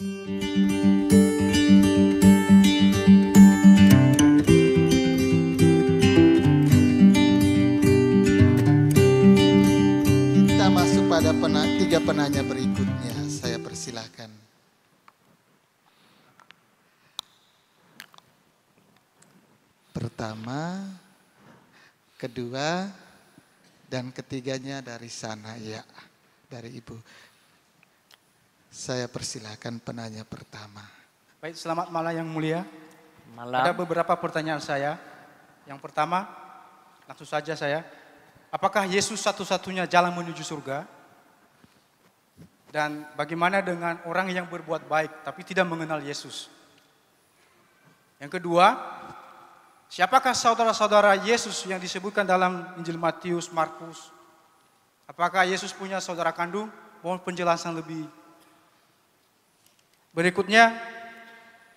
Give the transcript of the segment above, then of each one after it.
Kita masuk pada pena, tiga penanya berikutnya. Saya persilahkan. Pertama, kedua, dan ketiganya dari sana ya, dari ibu. Saya persilahkan penanya pertama. Baik, selamat malam yang mulia. Malam. Ada beberapa pertanyaan saya. Yang pertama, langsung saja saya. Apakah Yesus satu-satunya jalan menuju surga? Dan bagaimana dengan orang yang berbuat baik tapi tidak mengenal Yesus? Yang kedua, siapakah saudara-saudara Yesus yang disebutkan dalam Injil Matius, Markus? Apakah Yesus punya saudara kandung? Mohon penjelasan lebih Berikutnya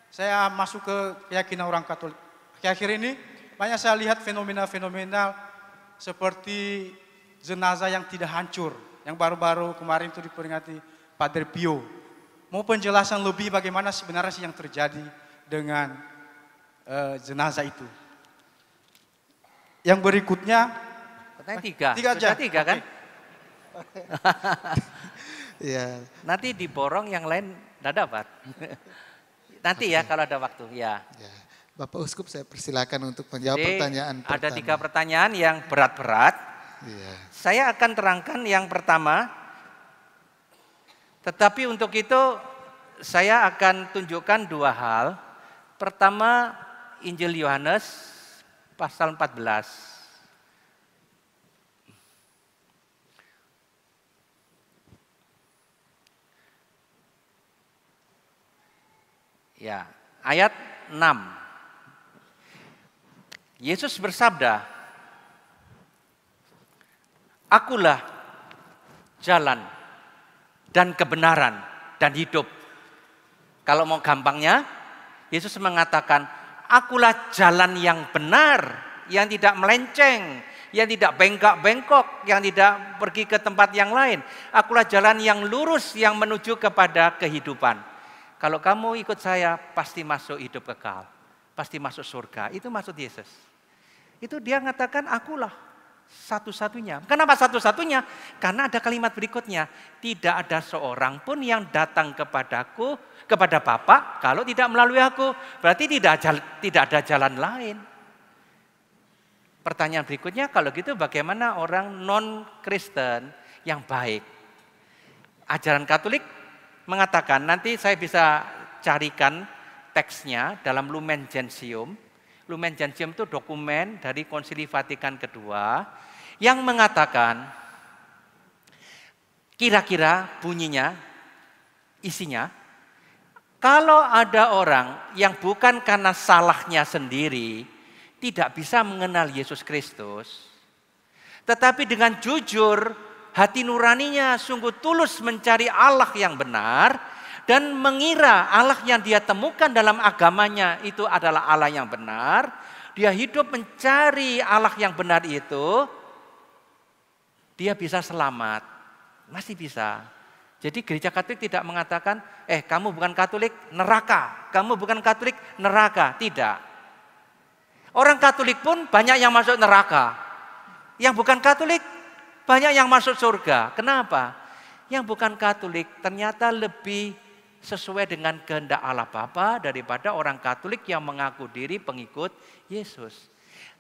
saya masuk ke keyakinan orang Katolik. Akhir-akhir ini banyak saya lihat fenomena-fenomena seperti jenazah yang tidak hancur, yang baru-baru kemarin itu diperingati Padre Pio. Mau penjelasan lebih bagaimana sebenarnya sih yang terjadi dengan uh, jenazah itu. Yang berikutnya, Pertanyaan tiga, tiga aja. Sudah tiga kan? Okay. ya. Nanti diborong yang lain tidak dapat. Nanti okay. ya kalau ada waktu. Ya. ya. Bapak Uskup saya persilakan untuk menjawab Jadi, pertanyaan pertama. Ada tiga pertanyaan yang berat-berat. Ya. Saya akan terangkan yang pertama. Tetapi untuk itu saya akan tunjukkan dua hal. Pertama Injil Yohanes pasal 14 Ya, ayat 6. Yesus bersabda, "Akulah jalan dan kebenaran dan hidup." Kalau mau gampangnya, Yesus mengatakan, "Akulah jalan yang benar, yang tidak melenceng, yang tidak bengkak-bengkok, yang tidak pergi ke tempat yang lain. Akulah jalan yang lurus yang menuju kepada kehidupan." Kalau kamu ikut saya, pasti masuk hidup kekal. Pasti masuk surga. Itu maksud Yesus. Itu dia mengatakan, akulah satu-satunya. Kenapa satu-satunya? Karena ada kalimat berikutnya, tidak ada seorang pun yang datang kepadaku, kepada Bapa kalau tidak melalui aku. Berarti tidak tidak ada jalan lain. Pertanyaan berikutnya, kalau gitu bagaimana orang non-Kristen yang baik? Ajaran Katolik mengatakan nanti saya bisa carikan teksnya dalam Lumen Gentium. Lumen Gentium itu dokumen dari Konsili Vatikan kedua yang mengatakan kira-kira bunyinya, isinya, kalau ada orang yang bukan karena salahnya sendiri tidak bisa mengenal Yesus Kristus, tetapi dengan jujur hati nuraninya sungguh tulus mencari Allah yang benar dan mengira Allah yang dia temukan dalam agamanya itu adalah Allah yang benar, dia hidup mencari Allah yang benar itu, dia bisa selamat. Masih bisa. Jadi gereja Katolik tidak mengatakan, "Eh, kamu bukan Katolik, neraka. Kamu bukan Katolik, neraka." Tidak. Orang Katolik pun banyak yang masuk neraka. Yang bukan Katolik banyak yang masuk surga. Kenapa? Yang bukan Katolik ternyata lebih sesuai dengan kehendak Allah Bapa daripada orang Katolik yang mengaku diri pengikut Yesus.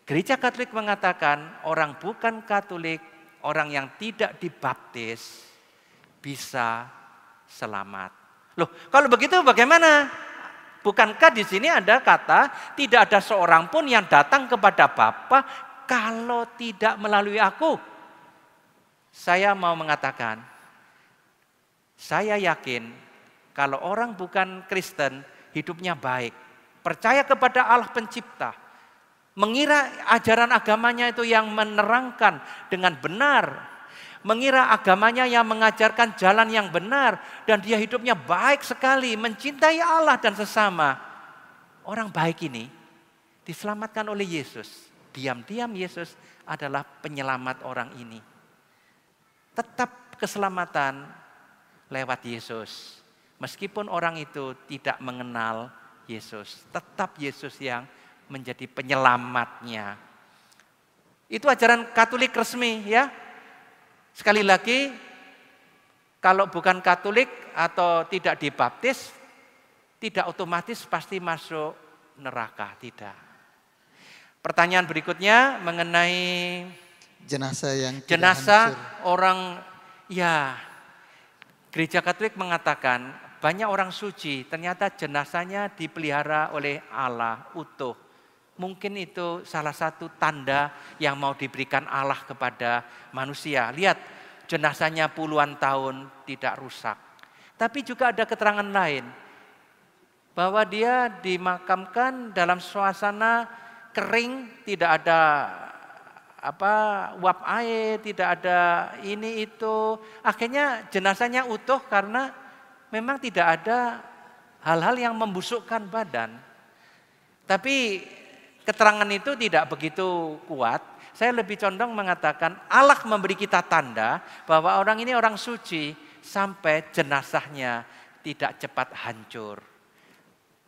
Gereja Katolik mengatakan orang bukan Katolik, orang yang tidak dibaptis bisa selamat. Loh, kalau begitu bagaimana? Bukankah di sini ada kata tidak ada seorang pun yang datang kepada Bapa kalau tidak melalui aku? Saya mau mengatakan, saya yakin kalau orang bukan Kristen hidupnya baik, percaya kepada Allah pencipta, mengira ajaran agamanya itu yang menerangkan dengan benar, mengira agamanya yang mengajarkan jalan yang benar dan dia hidupnya baik sekali, mencintai Allah dan sesama. Orang baik ini diselamatkan oleh Yesus. Diam-diam Yesus adalah penyelamat orang ini. Tetap keselamatan lewat Yesus. Meskipun orang itu tidak mengenal Yesus, tetap Yesus yang menjadi penyelamatnya. Itu ajaran Katolik resmi ya. Sekali lagi, kalau bukan Katolik atau tidak dibaptis, tidak otomatis pasti masuk neraka, tidak. Pertanyaan berikutnya mengenai Jenazah yang jenazah orang ya gereja Katolik mengatakan banyak orang suci ternyata jenazahnya dipelihara oleh Allah utuh. Mungkin itu salah satu tanda yang mau diberikan Allah kepada manusia. Lihat, jenazahnya puluhan tahun tidak rusak. Tapi juga ada keterangan lain bahwa dia dimakamkan dalam suasana kering, tidak ada apa uap air, tidak ada ini itu. Akhirnya jenazahnya utuh karena memang tidak ada hal-hal yang membusukkan badan. Tapi keterangan itu tidak begitu kuat. Saya lebih condong mengatakan Allah memberi kita tanda bahwa orang ini orang suci sampai jenazahnya tidak cepat hancur.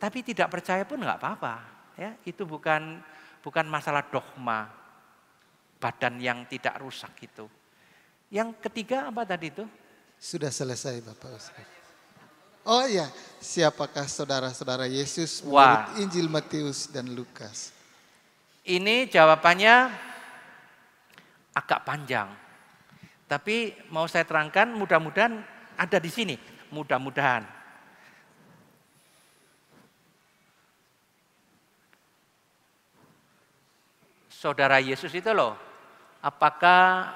Tapi tidak percaya pun nggak apa-apa. Ya, itu bukan bukan masalah dogma badan yang tidak rusak itu. Yang ketiga apa tadi itu? Sudah selesai Bapak Ustaz. Oh iya, siapakah saudara-saudara Yesus menurut Injil Matius dan Lukas? Ini jawabannya agak panjang. Tapi mau saya terangkan mudah-mudahan ada di sini. Mudah-mudahan. Saudara Yesus itu loh, apakah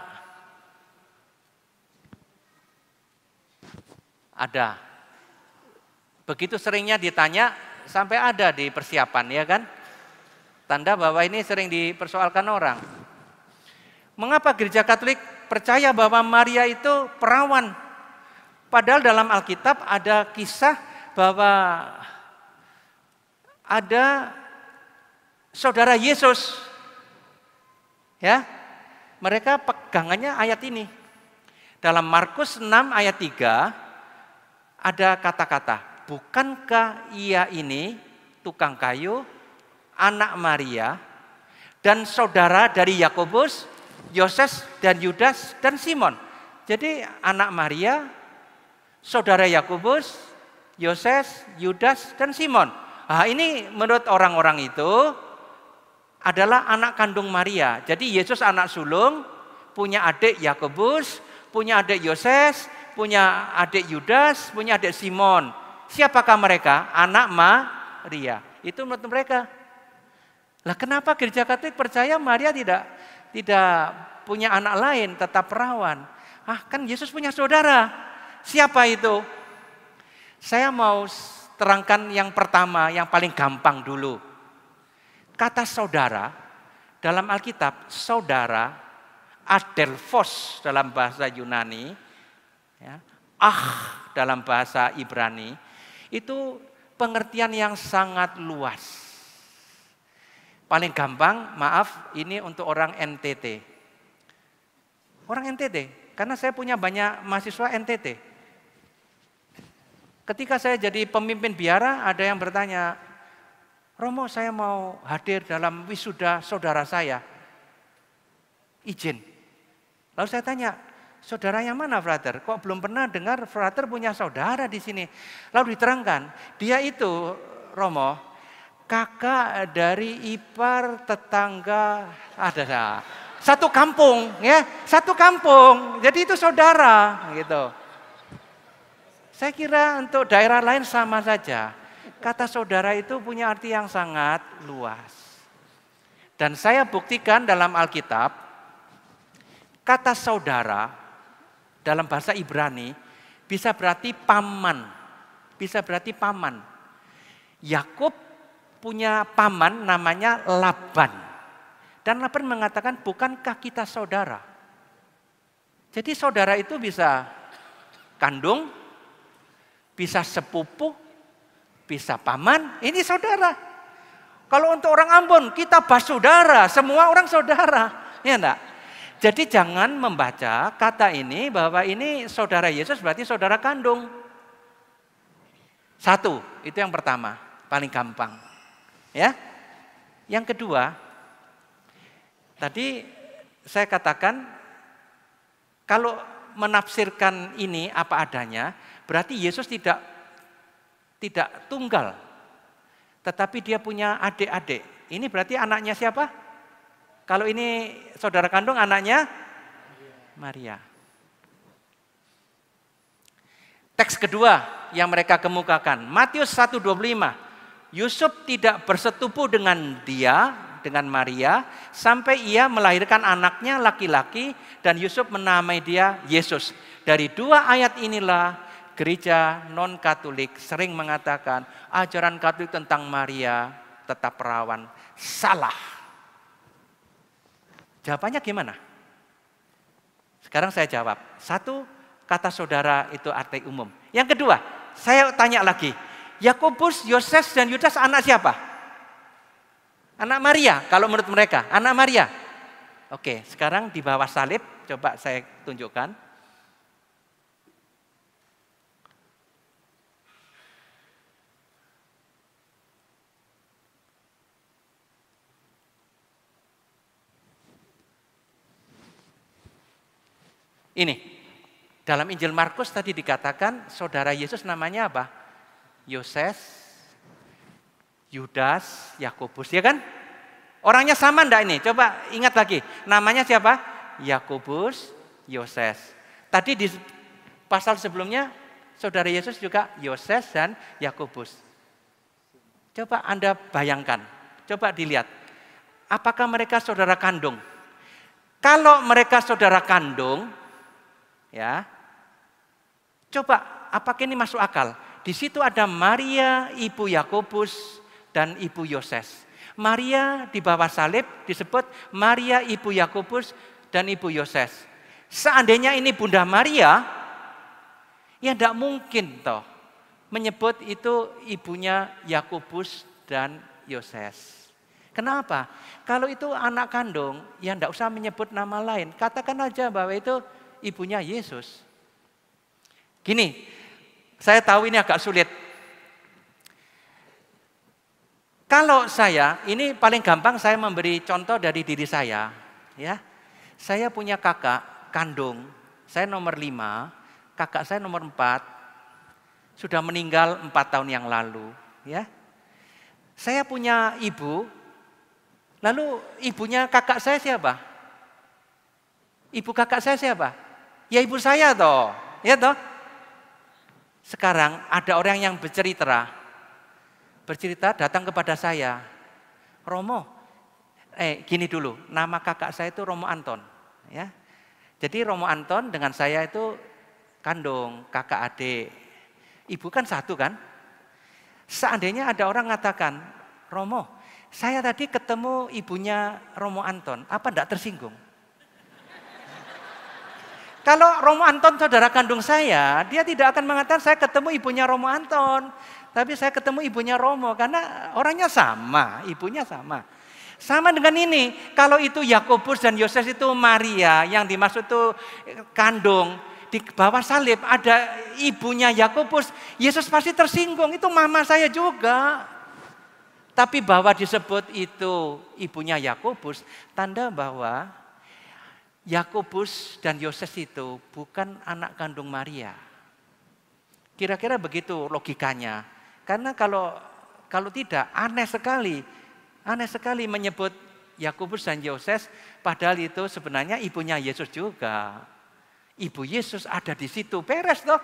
ada? Begitu seringnya ditanya sampai ada di persiapan ya kan? Tanda bahwa ini sering dipersoalkan orang. Mengapa gereja Katolik percaya bahwa Maria itu perawan? Padahal dalam Alkitab ada kisah bahwa ada saudara Yesus ya mereka pegangannya ayat ini. Dalam Markus 6 ayat 3 ada kata-kata, bukankah ia ini tukang kayu, anak Maria, dan saudara dari Yakobus, Yoses dan Yudas dan Simon. Jadi anak Maria, saudara Yakobus, Yoses, Yudas dan Simon. Ah ini menurut orang-orang itu adalah anak kandung Maria. Jadi Yesus anak sulung, punya adik Yakobus, punya adik Yoses, punya adik Yudas, punya adik Simon. Siapakah mereka? Anak Maria. Itu menurut mereka. Lah kenapa gereja Katolik percaya Maria tidak tidak punya anak lain tetap perawan? Ah kan Yesus punya saudara. Siapa itu? Saya mau terangkan yang pertama, yang paling gampang dulu. Kata saudara dalam Alkitab, saudara adelphos dalam bahasa Yunani, ya, ah dalam bahasa Ibrani, itu pengertian yang sangat luas. Paling gampang, maaf, ini untuk orang NTT. Orang NTT, karena saya punya banyak mahasiswa NTT. Ketika saya jadi pemimpin biara, ada yang bertanya, Romo saya mau hadir dalam wisuda saudara saya. Izin. Lalu saya tanya, saudara yang mana frater? Kok belum pernah dengar frater punya saudara di sini? Lalu diterangkan, dia itu Romo, kakak dari ipar tetangga ada satu kampung ya satu kampung jadi itu saudara gitu saya kira untuk daerah lain sama saja Kata saudara itu punya arti yang sangat luas. Dan saya buktikan dalam Alkitab, kata saudara dalam bahasa Ibrani bisa berarti paman, bisa berarti paman. Yakub punya paman namanya Laban. Dan Laban mengatakan bukankah kita saudara? Jadi saudara itu bisa kandung, bisa sepupu, bisa paman, ini saudara. Kalau untuk orang Ambon, kita basudara, saudara, semua orang saudara. Ya enggak? Jadi jangan membaca kata ini bahwa ini saudara Yesus berarti saudara kandung. Satu, itu yang pertama, paling gampang. Ya. Yang kedua, tadi saya katakan kalau menafsirkan ini apa adanya, berarti Yesus tidak tidak tunggal. Tetapi dia punya adik-adik. Ini berarti anaknya siapa? Kalau ini saudara kandung anaknya Maria. Teks kedua yang mereka kemukakan, Matius 1:25. Yusuf tidak bersetubuh dengan dia, dengan Maria, sampai ia melahirkan anaknya laki-laki dan Yusuf menamai dia Yesus. Dari dua ayat inilah gereja non-Katolik sering mengatakan ajaran Katolik tentang Maria tetap perawan. Salah. Jawabannya gimana? Sekarang saya jawab. Satu, kata saudara itu arti umum. Yang kedua, saya tanya lagi. Yakobus, Yosef dan Yudas anak siapa? Anak Maria, kalau menurut mereka. Anak Maria. Oke, sekarang di bawah salib, coba saya tunjukkan. Ini, dalam Injil Markus tadi dikatakan saudara Yesus namanya apa? Yoses, Yudas, Yakobus, ya kan? Orangnya sama ndak ini? Coba ingat lagi. Namanya siapa? Yakobus, Yoses. Tadi di pasal sebelumnya saudara Yesus juga Yoses dan Yakobus. Coba Anda bayangkan. Coba dilihat. Apakah mereka saudara kandung? Kalau mereka saudara kandung, Ya. Coba apakah ini masuk akal? Di situ ada Maria, ibu Yakobus dan ibu Yoses. Maria di bawah salib disebut Maria ibu Yakobus dan ibu Yoses. Seandainya ini Bunda Maria, ya tidak mungkin toh menyebut itu ibunya Yakobus dan Yoses. Kenapa? Kalau itu anak kandung, ya tidak usah menyebut nama lain. Katakan aja bahwa itu ibunya Yesus. Gini, saya tahu ini agak sulit. Kalau saya, ini paling gampang saya memberi contoh dari diri saya. ya. Saya punya kakak kandung, saya nomor lima, kakak saya nomor empat, sudah meninggal empat tahun yang lalu. ya. Saya punya ibu, lalu ibunya kakak saya siapa? Ibu kakak saya siapa? Ya ibu saya toh, ya toh. Sekarang ada orang yang bercerita, bercerita datang kepada saya, Romo, eh gini dulu, nama kakak saya itu Romo Anton, ya. Jadi Romo Anton dengan saya itu kandung, kakak adik, ibu kan satu kan. Seandainya ada orang mengatakan, Romo, saya tadi ketemu ibunya Romo Anton, apa enggak tersinggung? Kalau Romo Anton saudara kandung saya, dia tidak akan mengatakan saya ketemu ibunya Romo Anton. Tapi saya ketemu ibunya Romo karena orangnya sama, ibunya sama. Sama dengan ini, kalau itu Yakobus dan Yosef itu Maria yang dimaksud itu eh, kandung di bawah salib ada ibunya Yakobus, Yesus pasti tersinggung, itu mama saya juga. Tapi bahwa disebut itu ibunya Yakobus, tanda bahwa Yakobus dan Yoses itu bukan anak kandung Maria. Kira-kira begitu logikanya. Karena kalau kalau tidak aneh sekali, aneh sekali menyebut Yakobus dan Yoses padahal itu sebenarnya ibunya Yesus juga. Ibu Yesus ada di situ, beres toh.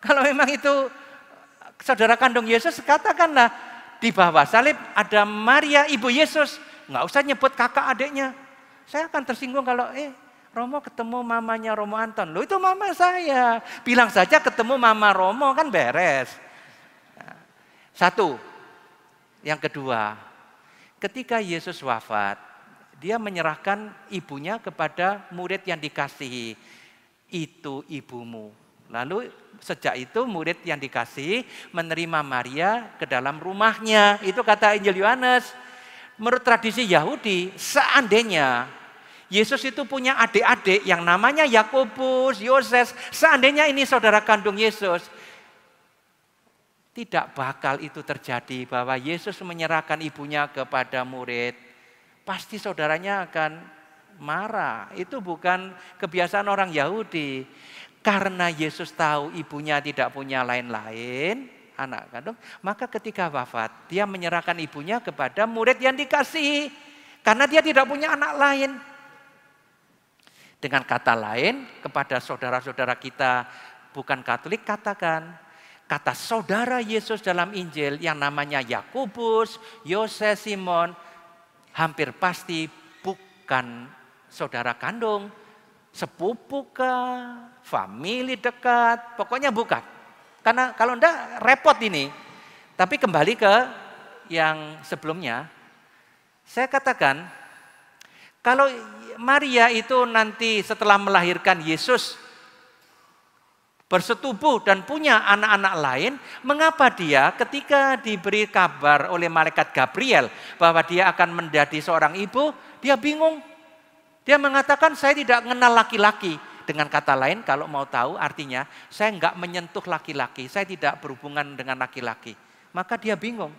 Kalau memang itu saudara kandung Yesus katakanlah di bawah salib ada Maria ibu Yesus, nggak usah nyebut kakak adiknya, saya akan tersinggung kalau eh Romo ketemu mamanya Romo Anton. Loh itu mama saya. Bilang saja ketemu mama Romo kan beres. Satu. Yang kedua, ketika Yesus wafat, dia menyerahkan ibunya kepada murid yang dikasihi. Itu ibumu. Lalu sejak itu murid yang dikasihi menerima Maria ke dalam rumahnya. Itu kata Injil Yohanes menurut tradisi Yahudi, seandainya Yesus itu punya adik-adik yang namanya Yakobus, Yoses, seandainya ini saudara kandung Yesus, tidak bakal itu terjadi bahwa Yesus menyerahkan ibunya kepada murid. Pasti saudaranya akan marah. Itu bukan kebiasaan orang Yahudi. Karena Yesus tahu ibunya tidak punya lain-lain, anak kandung, maka ketika wafat dia menyerahkan ibunya kepada murid yang dikasihi karena dia tidak punya anak lain. Dengan kata lain, kepada saudara-saudara kita bukan Katolik katakan, kata saudara Yesus dalam Injil yang namanya Yakobus, Yose, Simon hampir pasti bukan saudara kandung, sepupu kah, famili dekat, pokoknya bukan. Karena kalau enggak repot ini. Tapi kembali ke yang sebelumnya, saya katakan kalau Maria itu nanti setelah melahirkan Yesus bersetubuh dan punya anak-anak lain, mengapa dia ketika diberi kabar oleh malaikat Gabriel bahwa dia akan menjadi seorang ibu, dia bingung. Dia mengatakan saya tidak mengenal laki-laki. Dengan kata lain kalau mau tahu artinya saya nggak menyentuh laki-laki, saya tidak berhubungan dengan laki-laki. Maka dia bingung.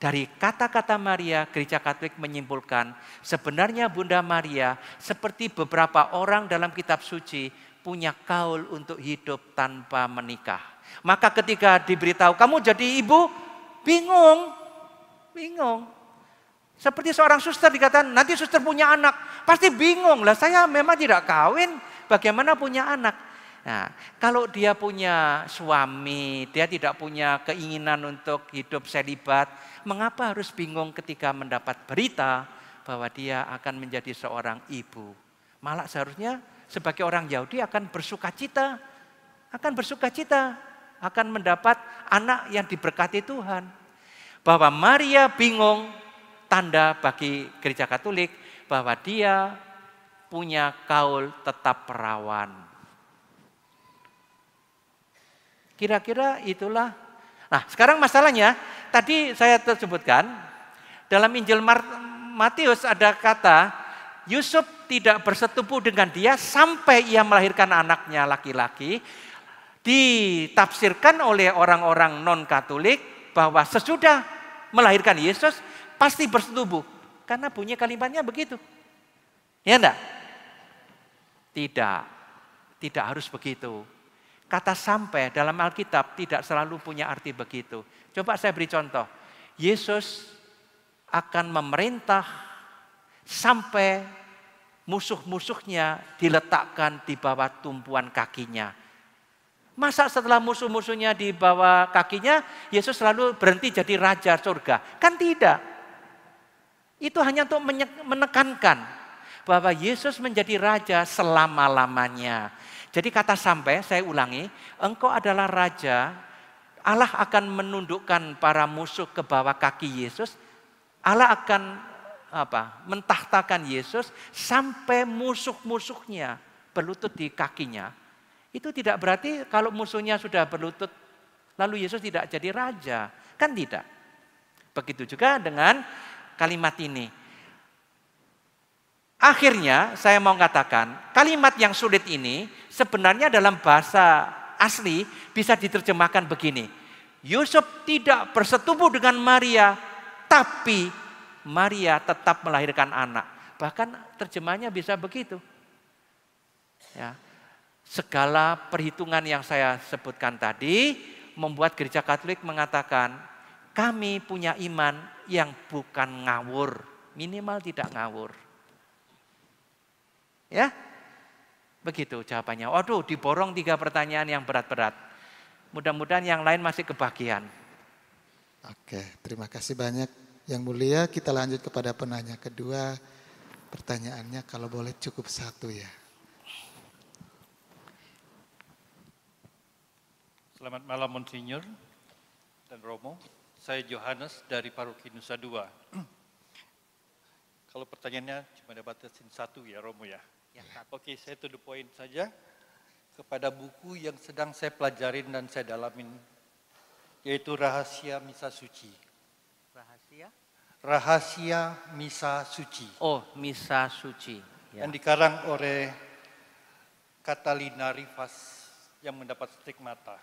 Dari kata-kata Maria, gereja Katolik menyimpulkan sebenarnya Bunda Maria seperti beberapa orang dalam kitab suci punya kaul untuk hidup tanpa menikah. Maka ketika diberitahu kamu jadi ibu, bingung, bingung. Seperti seorang suster dikatakan, nanti suster punya anak. Pasti bingung, lah saya memang tidak kawin. Bagaimana punya anak? Nah, kalau dia punya suami, dia tidak punya keinginan untuk hidup selibat, mengapa harus bingung ketika mendapat berita bahwa dia akan menjadi seorang ibu? Malah seharusnya sebagai orang Yahudi akan bersuka cita, akan bersuka cita, akan mendapat anak yang diberkati Tuhan. Bahwa Maria bingung, tanda bagi gereja Katolik bahwa dia punya kaul tetap perawan. Kira-kira itulah. Nah, sekarang masalahnya, tadi saya tersebutkan, dalam Injil Matius ada kata, Yusuf tidak bersetubu dengan dia sampai ia melahirkan anaknya laki-laki. Ditafsirkan oleh orang-orang non-katolik bahwa sesudah melahirkan Yesus pasti bersetubu Karena bunyi kalimatnya begitu. Ya enggak? Tidak, tidak harus begitu. Kata sampai dalam Alkitab tidak selalu punya arti begitu. Coba saya beri contoh. Yesus akan memerintah sampai musuh-musuhnya diletakkan di bawah tumpuan kakinya. Masa setelah musuh-musuhnya di bawah kakinya, Yesus selalu berhenti jadi raja surga? Kan tidak. Itu hanya untuk menekankan bahwa Yesus menjadi raja selama-lamanya. Jadi kata sampai, saya ulangi, engkau adalah raja, Allah akan menundukkan para musuh ke bawah kaki Yesus, Allah akan apa mentahtakan Yesus sampai musuh-musuhnya berlutut di kakinya. Itu tidak berarti kalau musuhnya sudah berlutut lalu Yesus tidak jadi raja, kan tidak. Begitu juga dengan kalimat ini, Akhirnya saya mau katakan kalimat yang sulit ini sebenarnya dalam bahasa asli bisa diterjemahkan begini. Yusuf tidak bersetubu dengan Maria, tapi Maria tetap melahirkan anak. Bahkan terjemahnya bisa begitu. Ya. Segala perhitungan yang saya sebutkan tadi membuat gereja Katolik mengatakan kami punya iman yang bukan ngawur, minimal tidak ngawur. Ya, begitu jawabannya. Waduh, diborong tiga pertanyaan yang berat-berat. Mudah-mudahan yang lain masih kebagian. Oke, terima kasih banyak yang mulia. Kita lanjut kepada penanya kedua. Pertanyaannya kalau boleh cukup satu ya. Selamat malam Monsinyur dan Romo. Saya Johannes dari Paroki Nusa Dua. Kalau pertanyaannya cuma dapat satu ya Romo ya. Ya. Nah, oke, okay, saya to the point saja kepada buku yang sedang saya pelajarin dan saya dalamin yaitu Rahasia Misa Suci. Rahasia? Rahasia Misa Suci. Oh, Misa Suci. Ya. Yang dikarang oleh Catalina Rivas yang mendapat stigmata.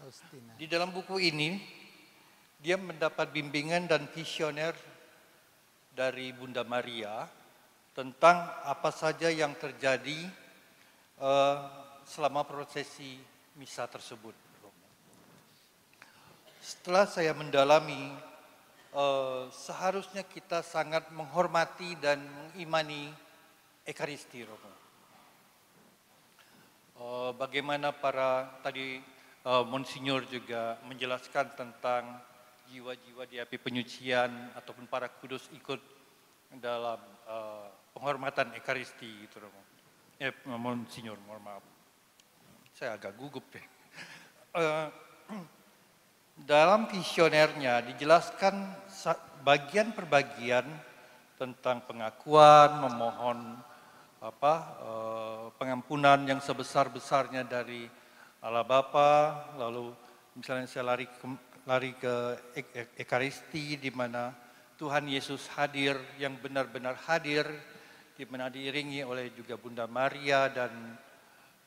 Hostina. Di dalam buku ini dia mendapat bimbingan dan visioner dari Bunda Maria tentang apa saja yang terjadi uh, selama prosesi misa tersebut. Setelah saya mendalami, uh, seharusnya kita sangat menghormati dan mengimani Ekaristi Romo. Uh, bagaimana para tadi uh, Monsinyur juga menjelaskan tentang jiwa-jiwa di api penyucian ataupun para kudus ikut dalam uh, penghormatan Ekaristi gitu ya Eh, mohon senior, mohon maaf. Saya agak gugup deh. Ya. Uh, dalam visionernya dijelaskan bagian per bagian tentang pengakuan, memohon apa uh, pengampunan yang sebesar-besarnya dari Allah Bapa, lalu misalnya saya lari ke, lari ke Ekaristi di mana Tuhan Yesus hadir, yang benar-benar hadir, di mana diiringi oleh juga Bunda Maria dan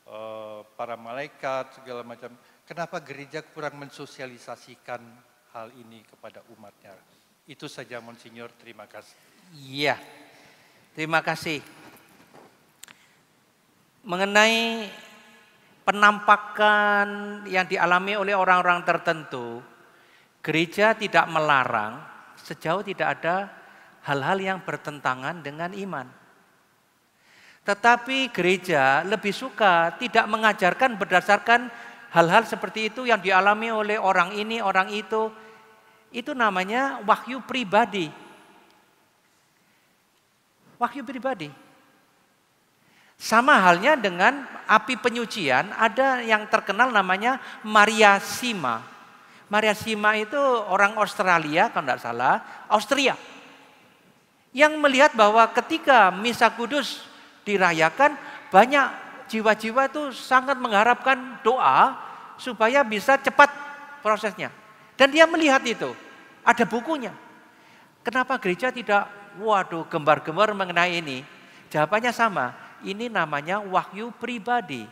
uh, para malaikat segala macam. Kenapa gereja kurang mensosialisasikan hal ini kepada umatnya? Itu saja Monsinyur, terima kasih. Iya, terima kasih. Mengenai penampakan yang dialami oleh orang-orang tertentu, gereja tidak melarang, sejauh tidak ada hal-hal yang bertentangan dengan iman. Tetapi gereja lebih suka tidak mengajarkan berdasarkan hal-hal seperti itu yang dialami oleh orang ini, orang itu. Itu namanya wahyu pribadi. Wahyu pribadi. Sama halnya dengan api penyucian, ada yang terkenal namanya Maria Sima. Maria Sima itu orang Australia kalau tidak salah, Austria. Yang melihat bahwa ketika Misa Kudus dirayakan, banyak jiwa-jiwa itu sangat mengharapkan doa supaya bisa cepat prosesnya. Dan dia melihat itu, ada bukunya. Kenapa gereja tidak, waduh gembar-gembar mengenai ini? Jawabannya sama, ini namanya wahyu pribadi.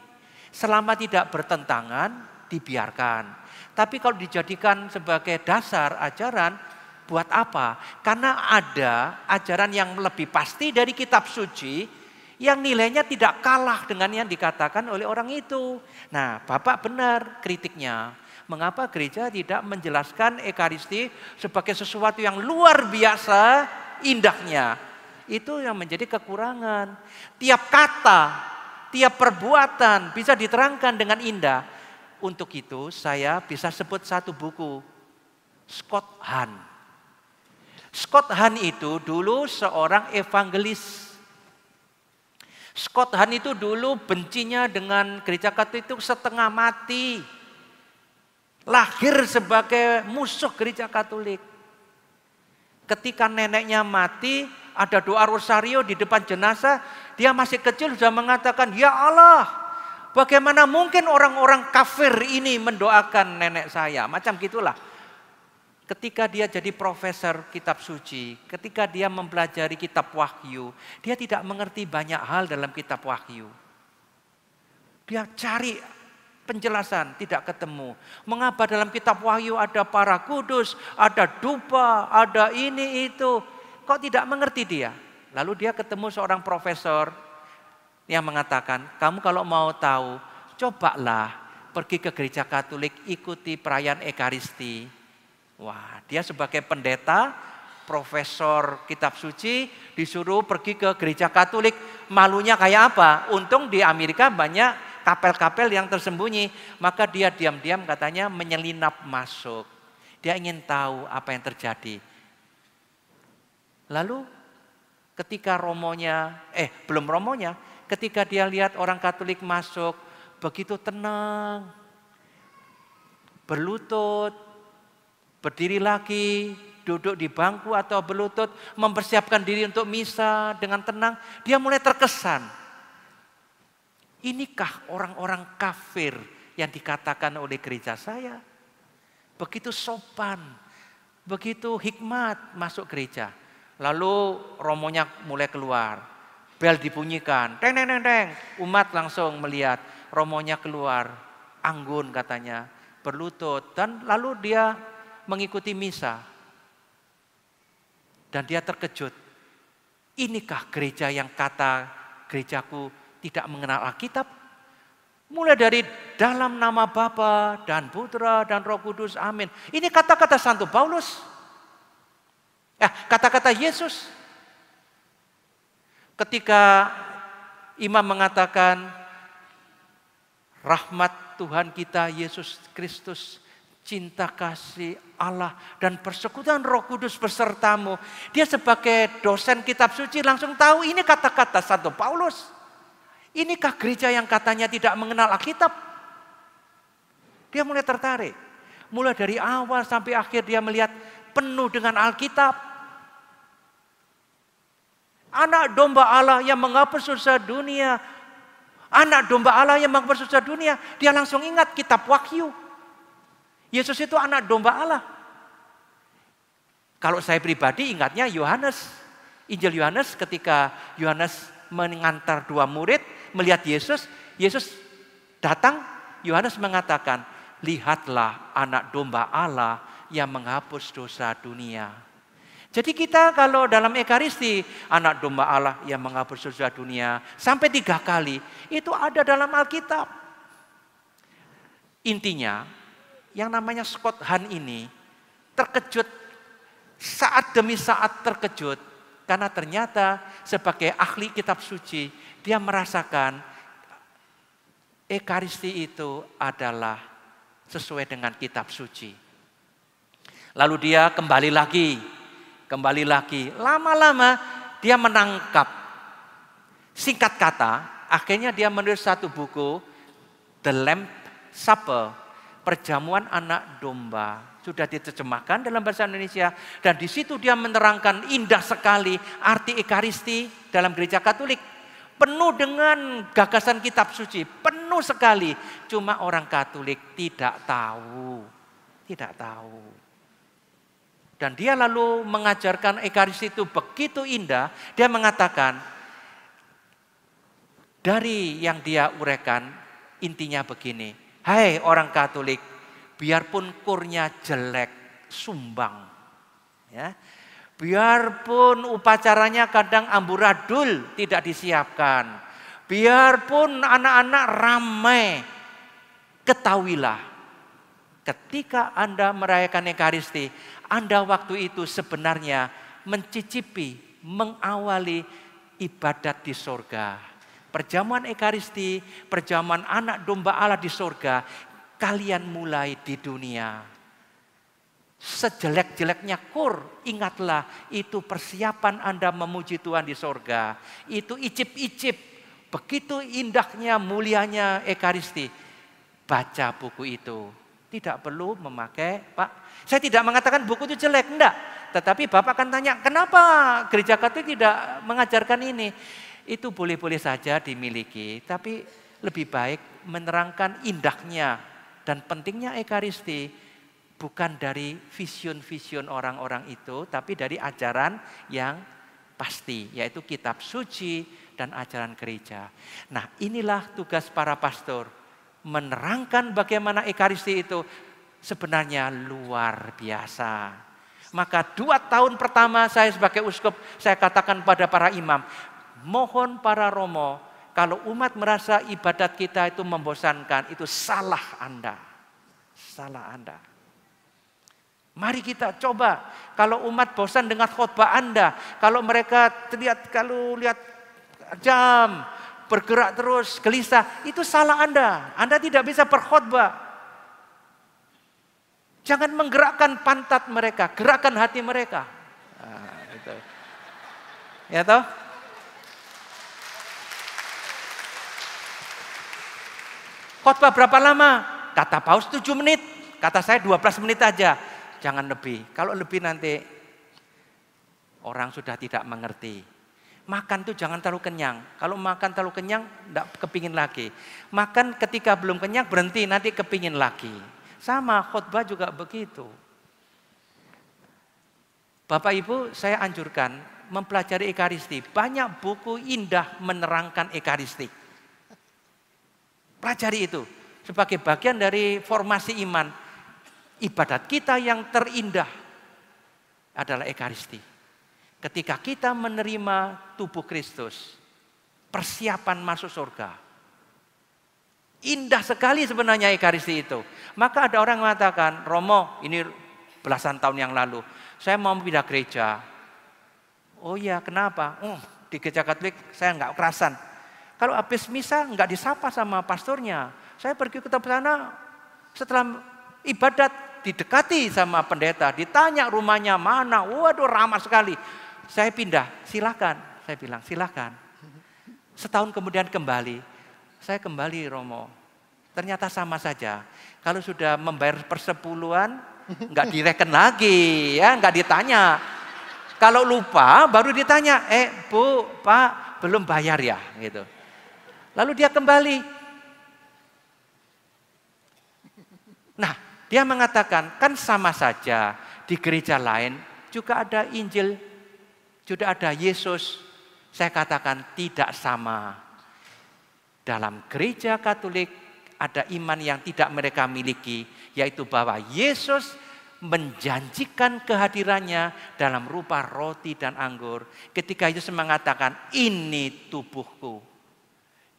Selama tidak bertentangan, dibiarkan. Tapi kalau dijadikan sebagai dasar ajaran, buat apa? Karena ada ajaran yang lebih pasti dari kitab suci yang nilainya tidak kalah dengan yang dikatakan oleh orang itu. Nah, Bapak benar kritiknya. Mengapa gereja tidak menjelaskan ekaristi sebagai sesuatu yang luar biasa indahnya? Itu yang menjadi kekurangan. Tiap kata, tiap perbuatan bisa diterangkan dengan indah untuk itu saya bisa sebut satu buku, Scott Hahn. Scott Hahn itu dulu seorang evangelis. Scott Hahn itu dulu bencinya dengan gereja Katolik itu setengah mati. Lahir sebagai musuh gereja Katolik. Ketika neneknya mati, ada doa rosario di depan jenazah, dia masih kecil sudah mengatakan, "Ya Allah, Bagaimana mungkin orang-orang kafir ini mendoakan nenek saya? Macam gitulah. Ketika dia jadi profesor kitab suci, ketika dia mempelajari kitab wahyu, dia tidak mengerti banyak hal dalam kitab wahyu. Dia cari penjelasan, tidak ketemu. Mengapa dalam kitab wahyu ada para kudus, ada dupa, ada ini itu. Kok tidak mengerti dia? Lalu dia ketemu seorang profesor yang mengatakan, kamu kalau mau tahu, cobalah pergi ke gereja Katolik, ikuti perayaan Ekaristi. Wah, dia sebagai pendeta, profesor kitab suci, disuruh pergi ke gereja Katolik. Malunya kayak apa? Untung di Amerika banyak kapel-kapel yang tersembunyi. Maka dia diam-diam katanya menyelinap masuk. Dia ingin tahu apa yang terjadi. Lalu ketika romonya, eh belum romonya, ketika dia lihat orang Katolik masuk, begitu tenang, berlutut, berdiri lagi, duduk di bangku atau berlutut, mempersiapkan diri untuk misa dengan tenang, dia mulai terkesan. Inikah orang-orang kafir yang dikatakan oleh gereja saya? Begitu sopan, begitu hikmat masuk gereja. Lalu romonya mulai keluar. Bel dibunyikan, teng teng teng teng. Umat langsung melihat romonya keluar, anggun katanya, berlutut dan lalu dia mengikuti misa. Dan dia terkejut. Inikah gereja yang kata gerejaku tidak mengenal Alkitab? Mulai dari dalam nama Bapa dan Putra dan Roh Kudus. Amin. Ini kata-kata Santo Paulus. Eh, kata-kata Yesus Ketika imam mengatakan rahmat Tuhan kita Yesus Kristus cinta kasih Allah dan persekutuan Roh Kudus besertamu. Dia sebagai dosen kitab suci langsung tahu ini kata-kata Santo Paulus. Inikah gereja yang katanya tidak mengenal Alkitab? Dia mulai tertarik. Mulai dari awal sampai akhir dia melihat penuh dengan Alkitab. Anak domba Allah yang menghapus dosa dunia. Anak domba Allah yang menghapus dosa dunia. Dia langsung ingat kitab wahyu. Yesus itu anak domba Allah. Kalau saya pribadi ingatnya Yohanes. Injil Yohanes ketika Yohanes mengantar dua murid melihat Yesus. Yesus datang, Yohanes mengatakan, lihatlah anak domba Allah yang menghapus dosa dunia. Jadi kita kalau dalam Ekaristi, anak domba Allah yang menghapus dosa dunia sampai tiga kali, itu ada dalam Alkitab. Intinya, yang namanya Scott Hahn ini terkejut saat demi saat terkejut karena ternyata sebagai ahli kitab suci dia merasakan Ekaristi itu adalah sesuai dengan kitab suci. Lalu dia kembali lagi kembali lagi. Lama-lama dia menangkap. Singkat kata, akhirnya dia menulis satu buku, The Lamb Supper, Perjamuan Anak Domba. Sudah diterjemahkan dalam bahasa Indonesia. Dan di situ dia menerangkan indah sekali arti Ekaristi dalam gereja Katolik. Penuh dengan gagasan kitab suci, penuh sekali. Cuma orang Katolik tidak tahu. Tidak tahu. Dan dia lalu mengajarkan Ekaristi itu begitu indah. Dia mengatakan, dari yang dia urekan, intinya begini. Hai hey, orang Katolik, biarpun kurnya jelek, sumbang. Ya. Biarpun upacaranya kadang amburadul, tidak disiapkan. Biarpun anak-anak ramai, ketahuilah. Ketika Anda merayakan Ekaristi, anda waktu itu sebenarnya mencicipi, mengawali ibadat di sorga. Perjamuan Ekaristi, perjamuan anak domba Allah di sorga, kalian mulai di dunia. Sejelek-jeleknya kur, ingatlah itu persiapan Anda memuji Tuhan di sorga. Itu icip-icip, begitu indahnya, mulianya Ekaristi. Baca buku itu, tidak perlu memakai, Pak. Saya tidak mengatakan buku itu jelek, enggak. Tetapi Bapak akan tanya, kenapa gereja Katolik tidak mengajarkan ini? Itu boleh-boleh saja dimiliki, tapi lebih baik menerangkan indahnya dan pentingnya Ekaristi bukan dari vision-vision orang-orang itu, tapi dari ajaran yang pasti, yaitu kitab suci dan ajaran gereja. Nah inilah tugas para pastor menerangkan bagaimana Ekaristi itu sebenarnya luar biasa. Maka dua tahun pertama saya sebagai uskup, saya katakan pada para imam, mohon para romo, kalau umat merasa ibadat kita itu membosankan, itu salah Anda. Salah Anda. Mari kita coba. Kalau umat bosan dengan khutbah Anda, kalau mereka terlihat, kalau lihat jam, bergerak terus, gelisah, itu salah Anda. Anda tidak bisa berkhutbah Jangan menggerakkan pantat mereka, gerakan hati mereka. Nah, itu. Ya toh? Khotbah berapa lama? Kata Paus 7 menit, kata saya 12 menit aja. Jangan lebih. Kalau lebih nanti orang sudah tidak mengerti. Makan tuh jangan terlalu kenyang. Kalau makan terlalu kenyang, tidak kepingin lagi. Makan ketika belum kenyang, berhenti, nanti kepingin lagi. Sama khutbah juga begitu. Bapak Ibu, saya anjurkan mempelajari Ekaristi. Banyak buku indah menerangkan Ekaristi. Pelajari itu sebagai bagian dari formasi iman. Ibadat kita yang terindah adalah Ekaristi ketika kita menerima tubuh Kristus, persiapan masuk surga. Indah sekali sebenarnya Ekaristi itu. Maka ada orang mengatakan, Romo, ini belasan tahun yang lalu, saya mau pindah gereja. Oh iya, kenapa? Oh, di gereja Katolik saya nggak kerasan. Kalau habis misa nggak disapa sama pastornya. Saya pergi ke tempat sana, setelah ibadat didekati sama pendeta, ditanya rumahnya mana, waduh ramah sekali saya pindah, silakan. Saya bilang, silakan. Setahun kemudian kembali, saya kembali Romo. Ternyata sama saja. Kalau sudah membayar persepuluhan, nggak direken lagi, ya nggak ditanya. Kalau lupa, baru ditanya, eh bu, pak, belum bayar ya, gitu. Lalu dia kembali. Nah, dia mengatakan, kan sama saja di gereja lain juga ada Injil sudah ada Yesus, saya katakan tidak sama. Dalam gereja Katolik ada iman yang tidak mereka miliki, yaitu bahwa Yesus menjanjikan kehadirannya dalam rupa roti dan anggur. Ketika Yesus mengatakan, ini tubuhku,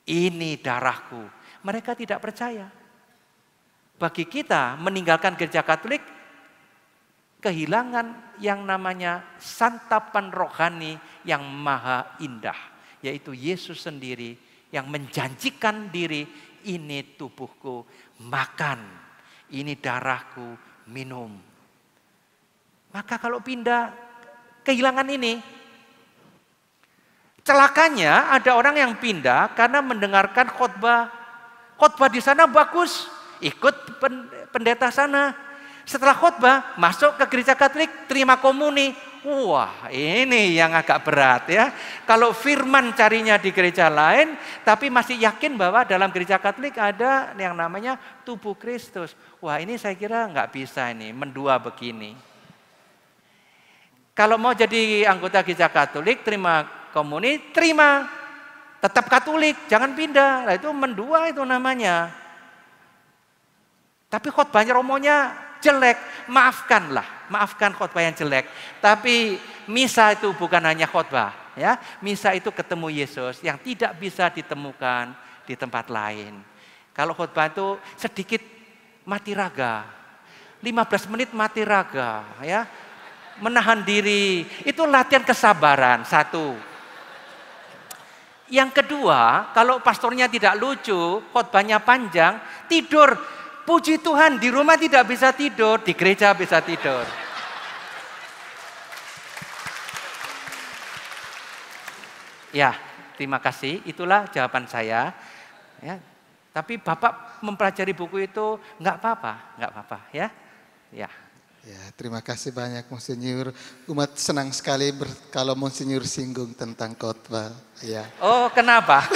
ini darahku. Mereka tidak percaya. Bagi kita meninggalkan gereja katolik kehilangan yang namanya santapan rohani yang maha indah, yaitu Yesus sendiri yang menjanjikan diri, ini tubuhku, makan, ini darahku, minum. Maka kalau pindah kehilangan ini, celakanya ada orang yang pindah karena mendengarkan khotbah. Khotbah di sana bagus, ikut pendeta sana, setelah khotbah masuk ke gereja Katolik terima komuni. Wah, ini yang agak berat ya. Kalau firman carinya di gereja lain tapi masih yakin bahwa dalam gereja Katolik ada yang namanya tubuh Kristus. Wah, ini saya kira nggak bisa ini mendua begini. Kalau mau jadi anggota gereja Katolik terima komuni, terima tetap Katolik, jangan pindah. Nah, itu mendua itu namanya. Tapi khotbahnya romonya jelek, maafkanlah. Maafkan khotbah yang jelek. Tapi misa itu bukan hanya khotbah. Ya, misa itu ketemu Yesus yang tidak bisa ditemukan di tempat lain. Kalau khotbah itu sedikit mati raga. 15 menit mati raga, ya. Menahan diri, itu latihan kesabaran satu. Yang kedua, kalau pastornya tidak lucu, khotbahnya panjang, tidur Puji Tuhan, di rumah tidak bisa tidur, di gereja bisa tidur. Ya, terima kasih. Itulah jawaban saya. Ya, tapi Bapak mempelajari buku itu nggak apa-apa, nggak apa-apa ya. Ya. Ya, terima kasih banyak Monsinyur. Umat senang sekali ber, kalau Monsinyur singgung tentang khotbah. Ya. Oh, kenapa?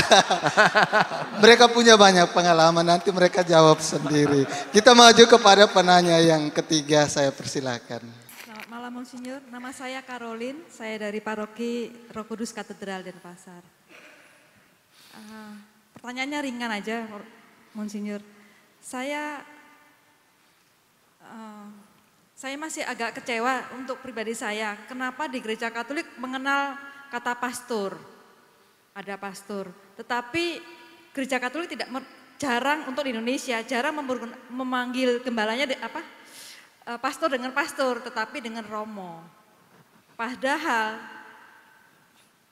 mereka punya banyak pengalaman, nanti mereka jawab sendiri. Kita maju kepada penanya yang ketiga, saya persilakan. Selamat malam Monsinyur, nama saya Karolin, saya dari Paroki Roh Kudus Katedral Denpasar. Uh, pertanyaannya ringan aja, Monsinyur. Saya uh, saya masih agak kecewa untuk pribadi saya, kenapa di gereja Katolik mengenal kata pastor. Ada pastor, tetapi gereja Katolik tidak jarang untuk di Indonesia jarang memanggil gembalanya di, apa? Eh, pastor dengan pastor, tetapi dengan romo. Padahal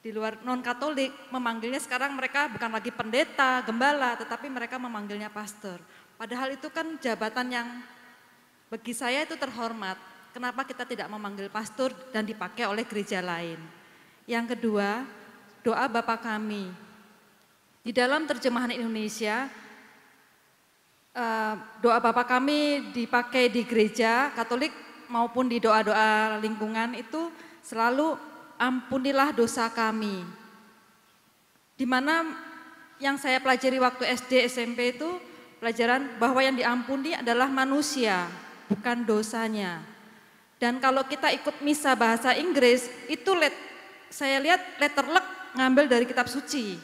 di luar non Katolik memanggilnya sekarang mereka bukan lagi pendeta, gembala, tetapi mereka memanggilnya pastor. Padahal itu kan jabatan yang bagi saya itu terhormat, kenapa kita tidak memanggil pastor dan dipakai oleh gereja lain. Yang kedua, doa Bapa kami. Di dalam terjemahan Indonesia, eh, doa Bapa kami dipakai di gereja Katolik maupun di doa-doa lingkungan itu selalu ampunilah dosa kami. Di mana yang saya pelajari waktu SD SMP itu pelajaran bahwa yang diampuni adalah manusia, bukan dosanya. Dan kalau kita ikut misa bahasa Inggris, itu let, saya lihat letter luck ngambil dari kitab suci,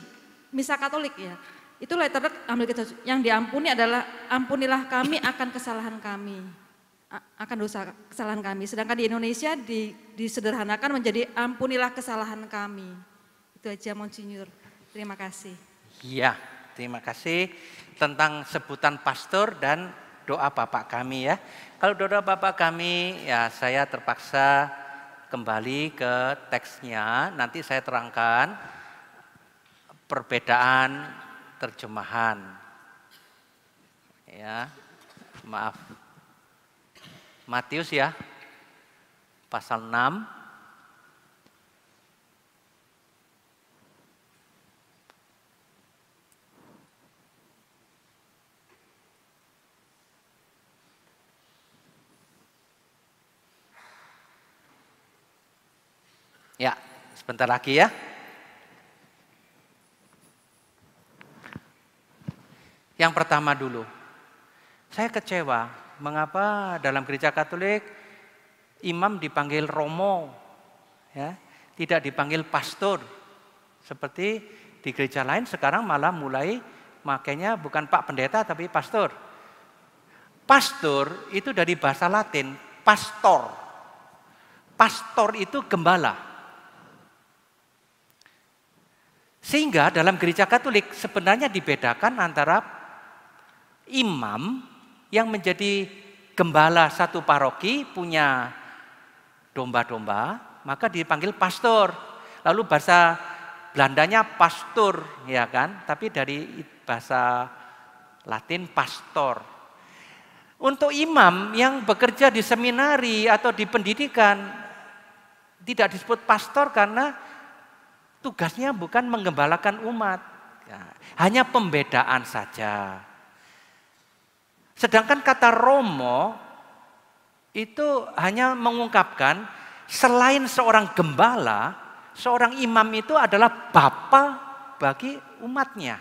misa Katolik ya. Itu letter luck ngambil kitab suci. Yang diampuni adalah ampunilah kami akan kesalahan kami, akan dosa kesalahan kami. Sedangkan di Indonesia di, disederhanakan menjadi ampunilah kesalahan kami. Itu aja Monsinyur. Terima kasih. Iya, terima kasih tentang sebutan pastor dan doa Bapak kami ya. Kalau doa Bapak kami ya saya terpaksa kembali ke teksnya, nanti saya terangkan perbedaan terjemahan. Ya, maaf. Matius ya, pasal 6 Ya, sebentar lagi ya. Yang pertama dulu, saya kecewa mengapa dalam gereja Katolik imam dipanggil romo, ya, tidak dipanggil pastor. Seperti di gereja lain sekarang malah mulai makanya bukan pak pendeta tapi pastor. Pastor itu dari bahasa Latin pastor. Pastor itu gembala. Sehingga dalam gereja Katolik sebenarnya dibedakan antara imam yang menjadi gembala satu paroki punya domba-domba, maka dipanggil pastor. Lalu bahasa Belandanya pastor, ya kan? Tapi dari bahasa Latin pastor. Untuk imam yang bekerja di seminari atau di pendidikan tidak disebut pastor karena Tugasnya bukan menggembalakan umat. Ya, hanya pembedaan saja. Sedangkan kata Romo itu hanya mengungkapkan selain seorang gembala, seorang imam itu adalah bapa bagi umatnya.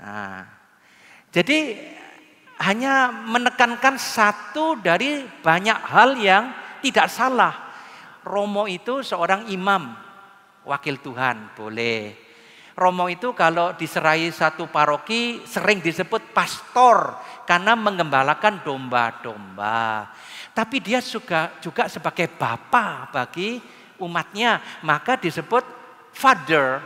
Nah, jadi hanya menekankan satu dari banyak hal yang tidak salah. Romo itu seorang imam wakil Tuhan boleh. Romo itu kalau diserai satu paroki sering disebut pastor karena mengembalakan domba-domba. Tapi dia juga juga sebagai bapa bagi umatnya, maka disebut father.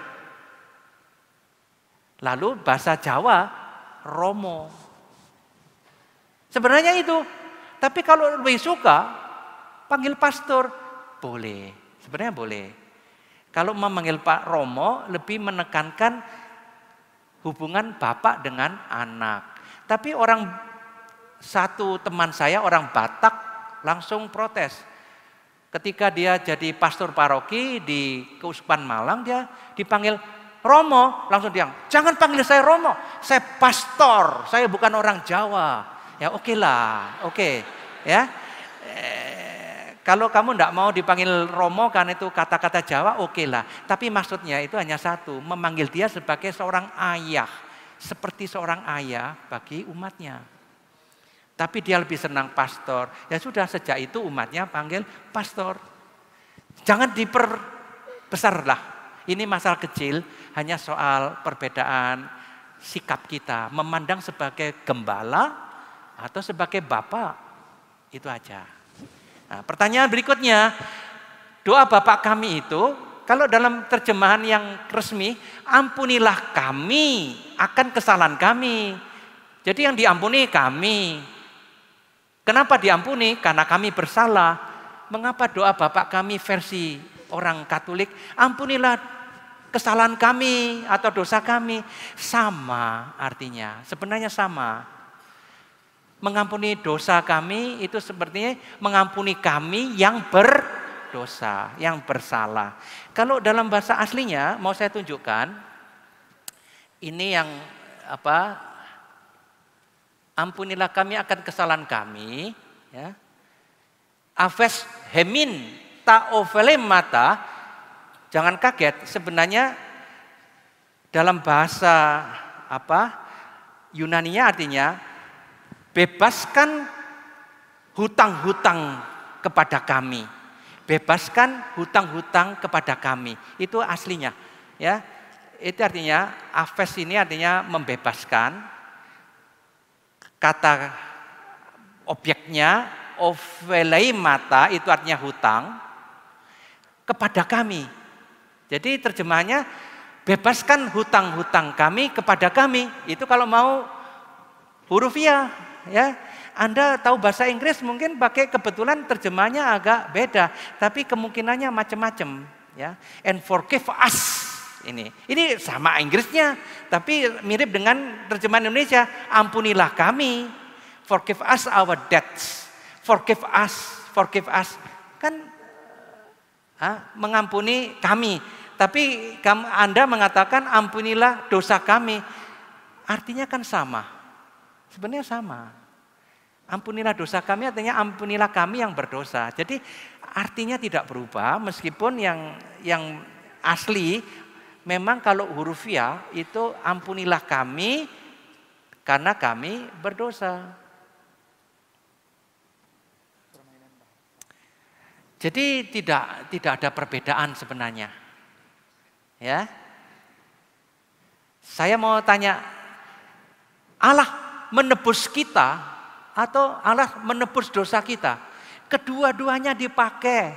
Lalu bahasa Jawa Romo. Sebenarnya itu. Tapi kalau lebih suka panggil pastor boleh. Sebenarnya boleh. Kalau memanggil Pak Romo lebih menekankan hubungan bapak dengan anak. Tapi orang satu teman saya orang Batak langsung protes. Ketika dia jadi pastor paroki di Keuskupan Malang dia dipanggil Romo, langsung dia, jangan panggil saya Romo, saya pastor, saya bukan orang Jawa. Ya oke okay lah, oke. Okay. Ya, kalau kamu tidak mau dipanggil Romo karena itu kata-kata Jawa, oke okay lah. Tapi maksudnya itu hanya satu, memanggil dia sebagai seorang ayah. Seperti seorang ayah bagi umatnya. Tapi dia lebih senang pastor. Ya sudah, sejak itu umatnya panggil pastor. Jangan diperbesarlah. Ini masalah kecil, hanya soal perbedaan sikap kita. Memandang sebagai gembala atau sebagai bapak. Itu aja. Nah, pertanyaan berikutnya, doa Bapak kami itu, kalau dalam terjemahan yang resmi, ampunilah kami akan kesalahan kami. Jadi yang diampuni kami. Kenapa diampuni? Karena kami bersalah. Mengapa doa Bapak kami versi orang Katolik, ampunilah kesalahan kami atau dosa kami. Sama artinya, sebenarnya sama. Mengampuni dosa kami itu sepertinya mengampuni kami yang berdosa, yang bersalah. Kalau dalam bahasa aslinya mau saya tunjukkan ini yang apa? Ampunilah kami akan kesalahan kami, ya. Aves hemin mata. jangan kaget sebenarnya dalam bahasa apa Yunaninya artinya Bebaskan hutang-hutang kepada kami. Bebaskan hutang-hutang kepada kami. Itu aslinya. Ya, itu artinya afes ini artinya membebaskan. Kata objeknya ovelei mata itu artinya hutang kepada kami. Jadi terjemahannya bebaskan hutang-hutang kami kepada kami. Itu kalau mau hurufiah ya. Anda tahu bahasa Inggris mungkin pakai kebetulan terjemahnya agak beda, tapi kemungkinannya macam-macam, ya. And forgive us ini. Ini sama Inggrisnya, tapi mirip dengan terjemahan Indonesia, ampunilah kami, forgive us our debts, forgive us, forgive us. Kan ha, mengampuni kami, tapi Anda mengatakan ampunilah dosa kami. Artinya kan sama. Sebenarnya sama. Ampunilah dosa kami artinya ampunilah kami yang berdosa. Jadi artinya tidak berubah meskipun yang yang asli memang kalau ya itu ampunilah kami karena kami berdosa. Jadi tidak tidak ada perbedaan sebenarnya. Ya. Saya mau tanya Allah menebus kita atau Allah menebus dosa kita. Kedua-duanya dipakai,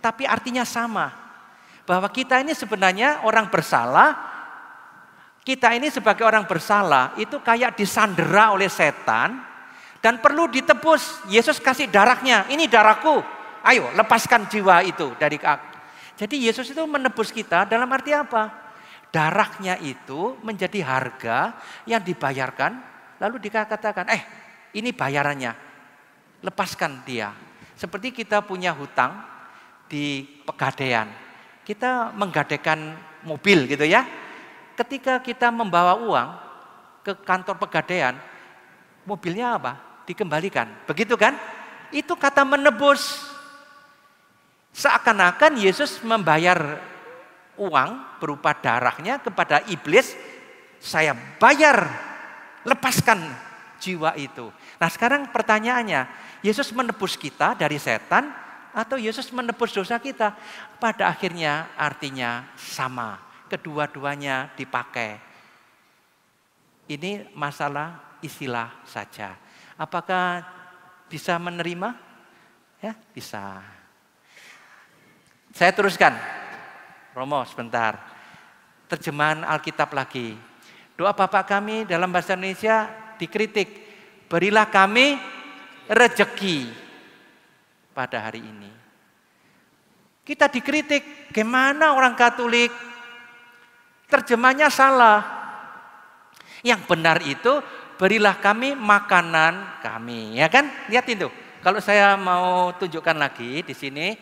tapi artinya sama. Bahwa kita ini sebenarnya orang bersalah, kita ini sebagai orang bersalah itu kayak disandera oleh setan dan perlu ditebus. Yesus kasih darahnya, ini darahku. Ayo lepaskan jiwa itu dari aku. Jadi Yesus itu menebus kita dalam arti apa? Darahnya itu menjadi harga yang dibayarkan Lalu dikatakan, eh ini bayarannya, lepaskan dia. Seperti kita punya hutang di pegadaian. Kita menggadaikan mobil gitu ya. Ketika kita membawa uang ke kantor pegadaian, mobilnya apa? Dikembalikan. Begitu kan? Itu kata menebus. Seakan-akan Yesus membayar uang berupa darahnya kepada iblis, saya bayar lepaskan jiwa itu. Nah sekarang pertanyaannya, Yesus menebus kita dari setan atau Yesus menebus dosa kita? Pada akhirnya artinya sama, kedua-duanya dipakai. Ini masalah istilah saja. Apakah bisa menerima? Ya, bisa. Saya teruskan. Romo sebentar. Terjemahan Alkitab lagi. Doa Bapak kami dalam bahasa Indonesia dikritik. Berilah kami rejeki pada hari ini. Kita dikritik, gimana orang Katolik? Terjemahnya salah. Yang benar itu berilah kami makanan kami, ya kan? Lihat itu. Kalau saya mau tunjukkan lagi di sini,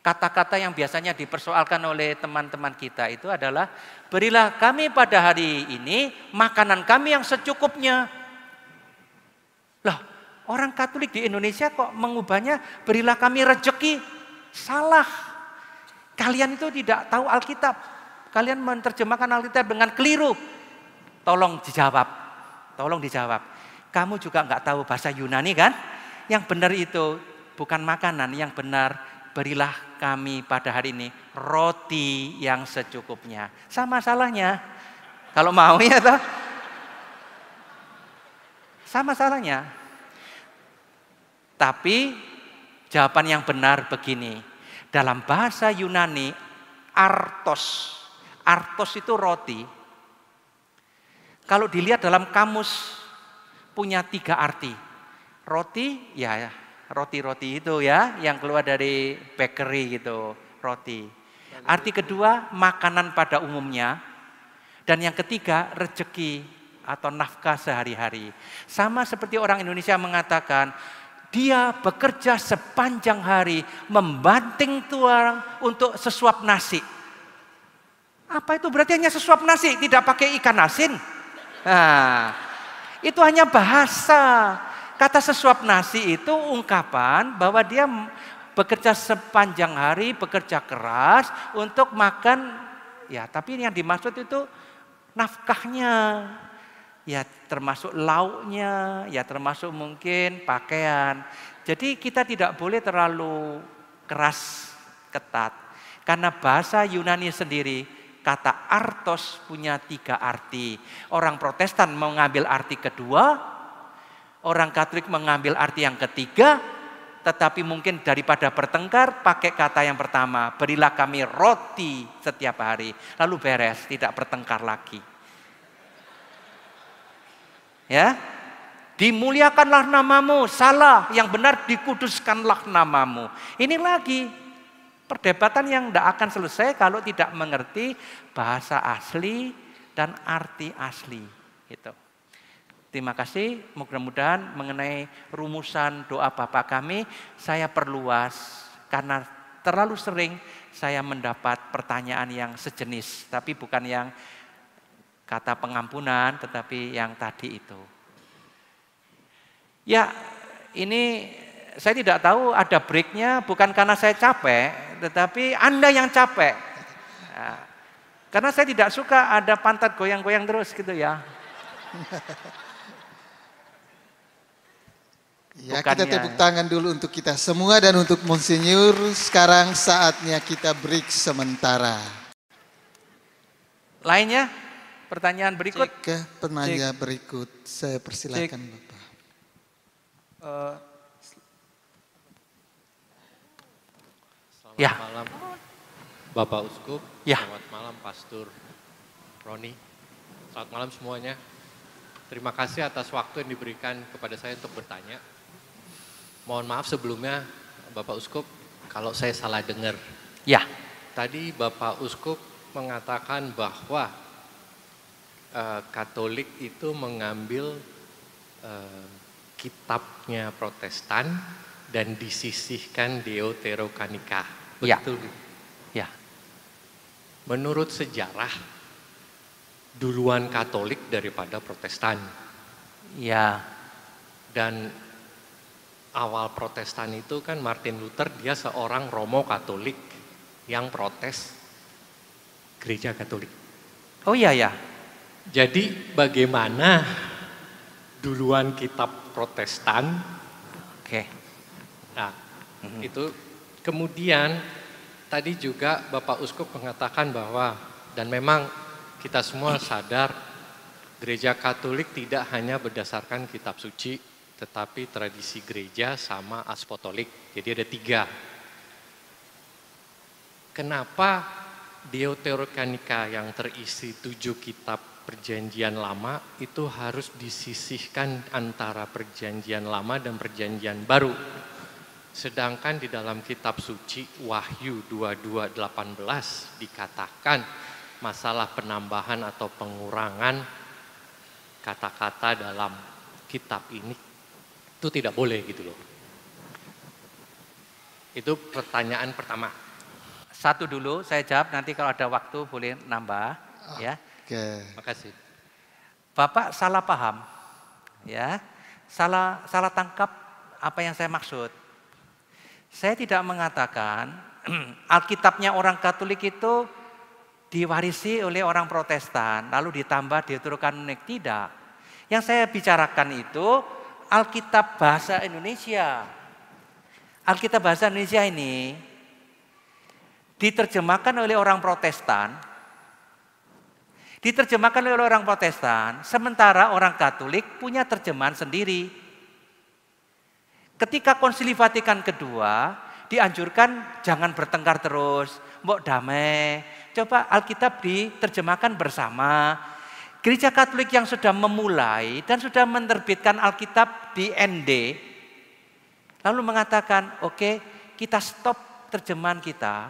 Kata-kata yang biasanya dipersoalkan oleh teman-teman kita itu adalah berilah kami pada hari ini makanan kami yang secukupnya. Loh, orang Katolik di Indonesia kok mengubahnya berilah kami rejeki. Salah. Kalian itu tidak tahu Alkitab. Kalian menerjemahkan Alkitab dengan keliru. Tolong dijawab. Tolong dijawab. Kamu juga nggak tahu bahasa Yunani kan? Yang benar itu bukan makanan, yang benar berilah kami pada hari ini roti yang secukupnya. Sama salahnya. Kalau mau ya toh. Sama salahnya. Tapi jawaban yang benar begini. Dalam bahasa Yunani artos. Artos itu roti. Kalau dilihat dalam kamus punya tiga arti. Roti ya, ya roti-roti itu ya yang keluar dari bakery gitu, roti. Arti kedua makanan pada umumnya dan yang ketiga rejeki atau nafkah sehari-hari. Sama seperti orang Indonesia mengatakan dia bekerja sepanjang hari membanting tuang untuk sesuap nasi. Apa itu berarti hanya sesuap nasi, tidak pakai ikan asin? Nah, itu hanya bahasa Kata sesuap nasi itu ungkapan bahwa dia bekerja sepanjang hari, bekerja keras untuk makan. Ya, tapi yang dimaksud itu nafkahnya. Ya, termasuk lauknya, ya termasuk mungkin pakaian. Jadi kita tidak boleh terlalu keras, ketat. Karena bahasa Yunani sendiri kata artos punya tiga arti. Orang protestan mengambil arti kedua, Orang Katolik mengambil arti yang ketiga, tetapi mungkin daripada bertengkar pakai kata yang pertama, berilah kami roti setiap hari. Lalu beres, tidak bertengkar lagi. Ya. Dimuliakanlah namamu, salah yang benar dikuduskanlah namamu. Ini lagi perdebatan yang tidak akan selesai kalau tidak mengerti bahasa asli dan arti asli. Gitu. Terima kasih, mudah-mudahan mengenai rumusan doa Bapak kami, saya perluas karena terlalu sering saya mendapat pertanyaan yang sejenis, tapi bukan yang kata pengampunan, tetapi yang tadi itu. Ya, ini saya tidak tahu ada breaknya, bukan karena saya capek, tetapi Anda yang capek. Ya, karena saya tidak suka ada pantat goyang-goyang terus gitu ya. Ya, kita tepuk tangan dulu untuk kita semua dan untuk Monsinyur. Sekarang saatnya kita break sementara. Lainnya, pertanyaan berikut. Ke penanya Cik. berikut, saya persilakan Cik. Bapak. Uh, selamat ya. malam, Bapak Uskup. Ya. Selamat malam, Pastor Roni. Selamat malam semuanya. Terima kasih atas waktu yang diberikan kepada saya untuk bertanya Mohon maaf sebelumnya Bapak Uskup kalau saya salah dengar. Ya. Tadi Bapak Uskup mengatakan bahwa uh, Katolik itu mengambil uh, kitabnya Protestan dan disisihkan Deuterokanika. Ya. Betul. Ya. ya. Menurut sejarah duluan Katolik daripada Protestan. Ya. Dan awal Protestan itu kan Martin Luther dia seorang Romo Katolik yang protes gereja Katolik. Oh iya ya. Jadi bagaimana duluan kitab Protestan? Oke. Okay. Nah, mm-hmm. itu kemudian tadi juga Bapak Uskup mengatakan bahwa dan memang kita semua sadar gereja Katolik tidak hanya berdasarkan kitab suci tetapi tradisi gereja sama aspotolik. Jadi ada tiga. Kenapa Deuterokanika yang terisi tujuh kitab perjanjian lama itu harus disisihkan antara perjanjian lama dan perjanjian baru. Sedangkan di dalam kitab suci Wahyu 22.18 dikatakan masalah penambahan atau pengurangan kata-kata dalam kitab ini itu tidak boleh gitu loh. Itu pertanyaan pertama. Satu dulu saya jawab nanti kalau ada waktu boleh nambah okay. Ah, ya. Oke. Makasih. Bapak salah paham ya. Salah salah tangkap apa yang saya maksud. Saya tidak mengatakan Alkitabnya orang Katolik itu diwarisi oleh orang Protestan lalu ditambah diturunkan unik tidak. Yang saya bicarakan itu Alkitab bahasa Indonesia. Alkitab bahasa Indonesia ini diterjemahkan oleh orang Protestan. Diterjemahkan oleh orang Protestan, sementara orang Katolik punya terjemahan sendiri. Ketika konsili Vatikan kedua, dianjurkan jangan bertengkar terus, mbok damai. Coba Alkitab diterjemahkan bersama, Gereja Katolik yang sudah memulai dan sudah menerbitkan Alkitab di ND, lalu mengatakan, oke, okay, kita stop terjemahan kita,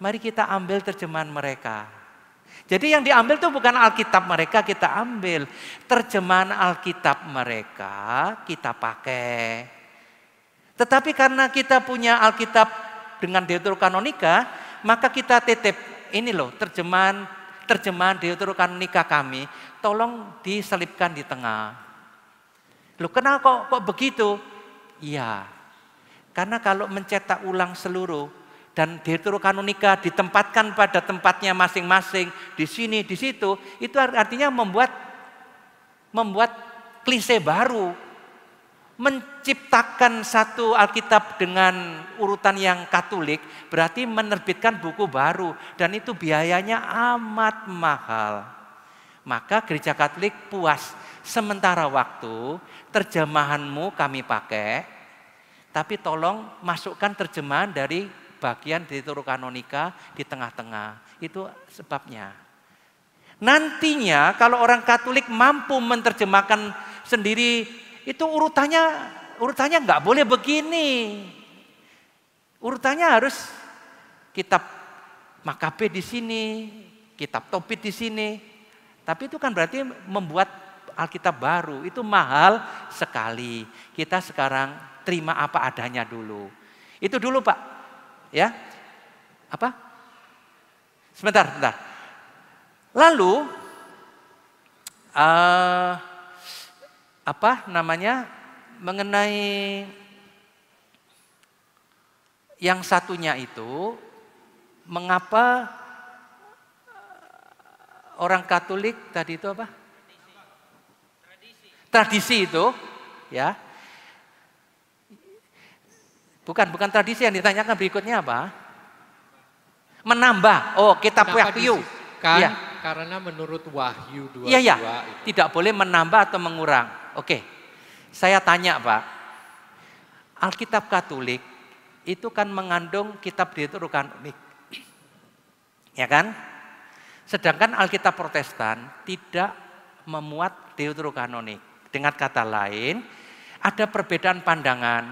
mari kita ambil terjemahan mereka. Jadi yang diambil itu bukan Alkitab mereka, kita ambil terjemahan Alkitab mereka, kita pakai. Tetapi karena kita punya Alkitab dengan Deuterokanonika, maka kita titip ini loh terjemahan terjemahan nikah kami, tolong diselipkan di tengah. Lu kenal kok, kok begitu? Iya, karena kalau mencetak ulang seluruh dan nikah ditempatkan pada tempatnya masing-masing, di sini, di situ, itu artinya membuat membuat klise baru menciptakan satu Alkitab dengan urutan yang Katolik berarti menerbitkan buku baru dan itu biayanya amat mahal. Maka gereja Katolik puas sementara waktu terjemahanmu kami pakai tapi tolong masukkan terjemahan dari bagian Deuterokanonika di tengah-tengah. Itu sebabnya. Nantinya kalau orang Katolik mampu menerjemahkan sendiri itu urutannya urutannya nggak boleh begini. Urutannya harus kitab Makabe di sini, kitab Topit di sini. Tapi itu kan berarti membuat Alkitab baru. Itu mahal sekali. Kita sekarang terima apa adanya dulu. Itu dulu Pak. Ya. Apa? Sebentar, sebentar. Lalu uh, apa namanya mengenai yang satunya itu mengapa eh, orang Katolik tadi itu apa? Tradisi. Tradisi itu ya. Bukan bukan tradisi yang ditanyakan berikutnya apa? Menambah. Oh, kita Wahyu. Kan ya. karena menurut Wahyu iya, iya. dua ya, ya. Tidak boleh menambah atau mengurang. Oke, saya tanya Pak, Alkitab Katolik itu kan mengandung kitab Deuterokantik, ya kan? Sedangkan Alkitab Protestan tidak memuat Deuterokanonik. Dengan kata lain, ada perbedaan pandangan.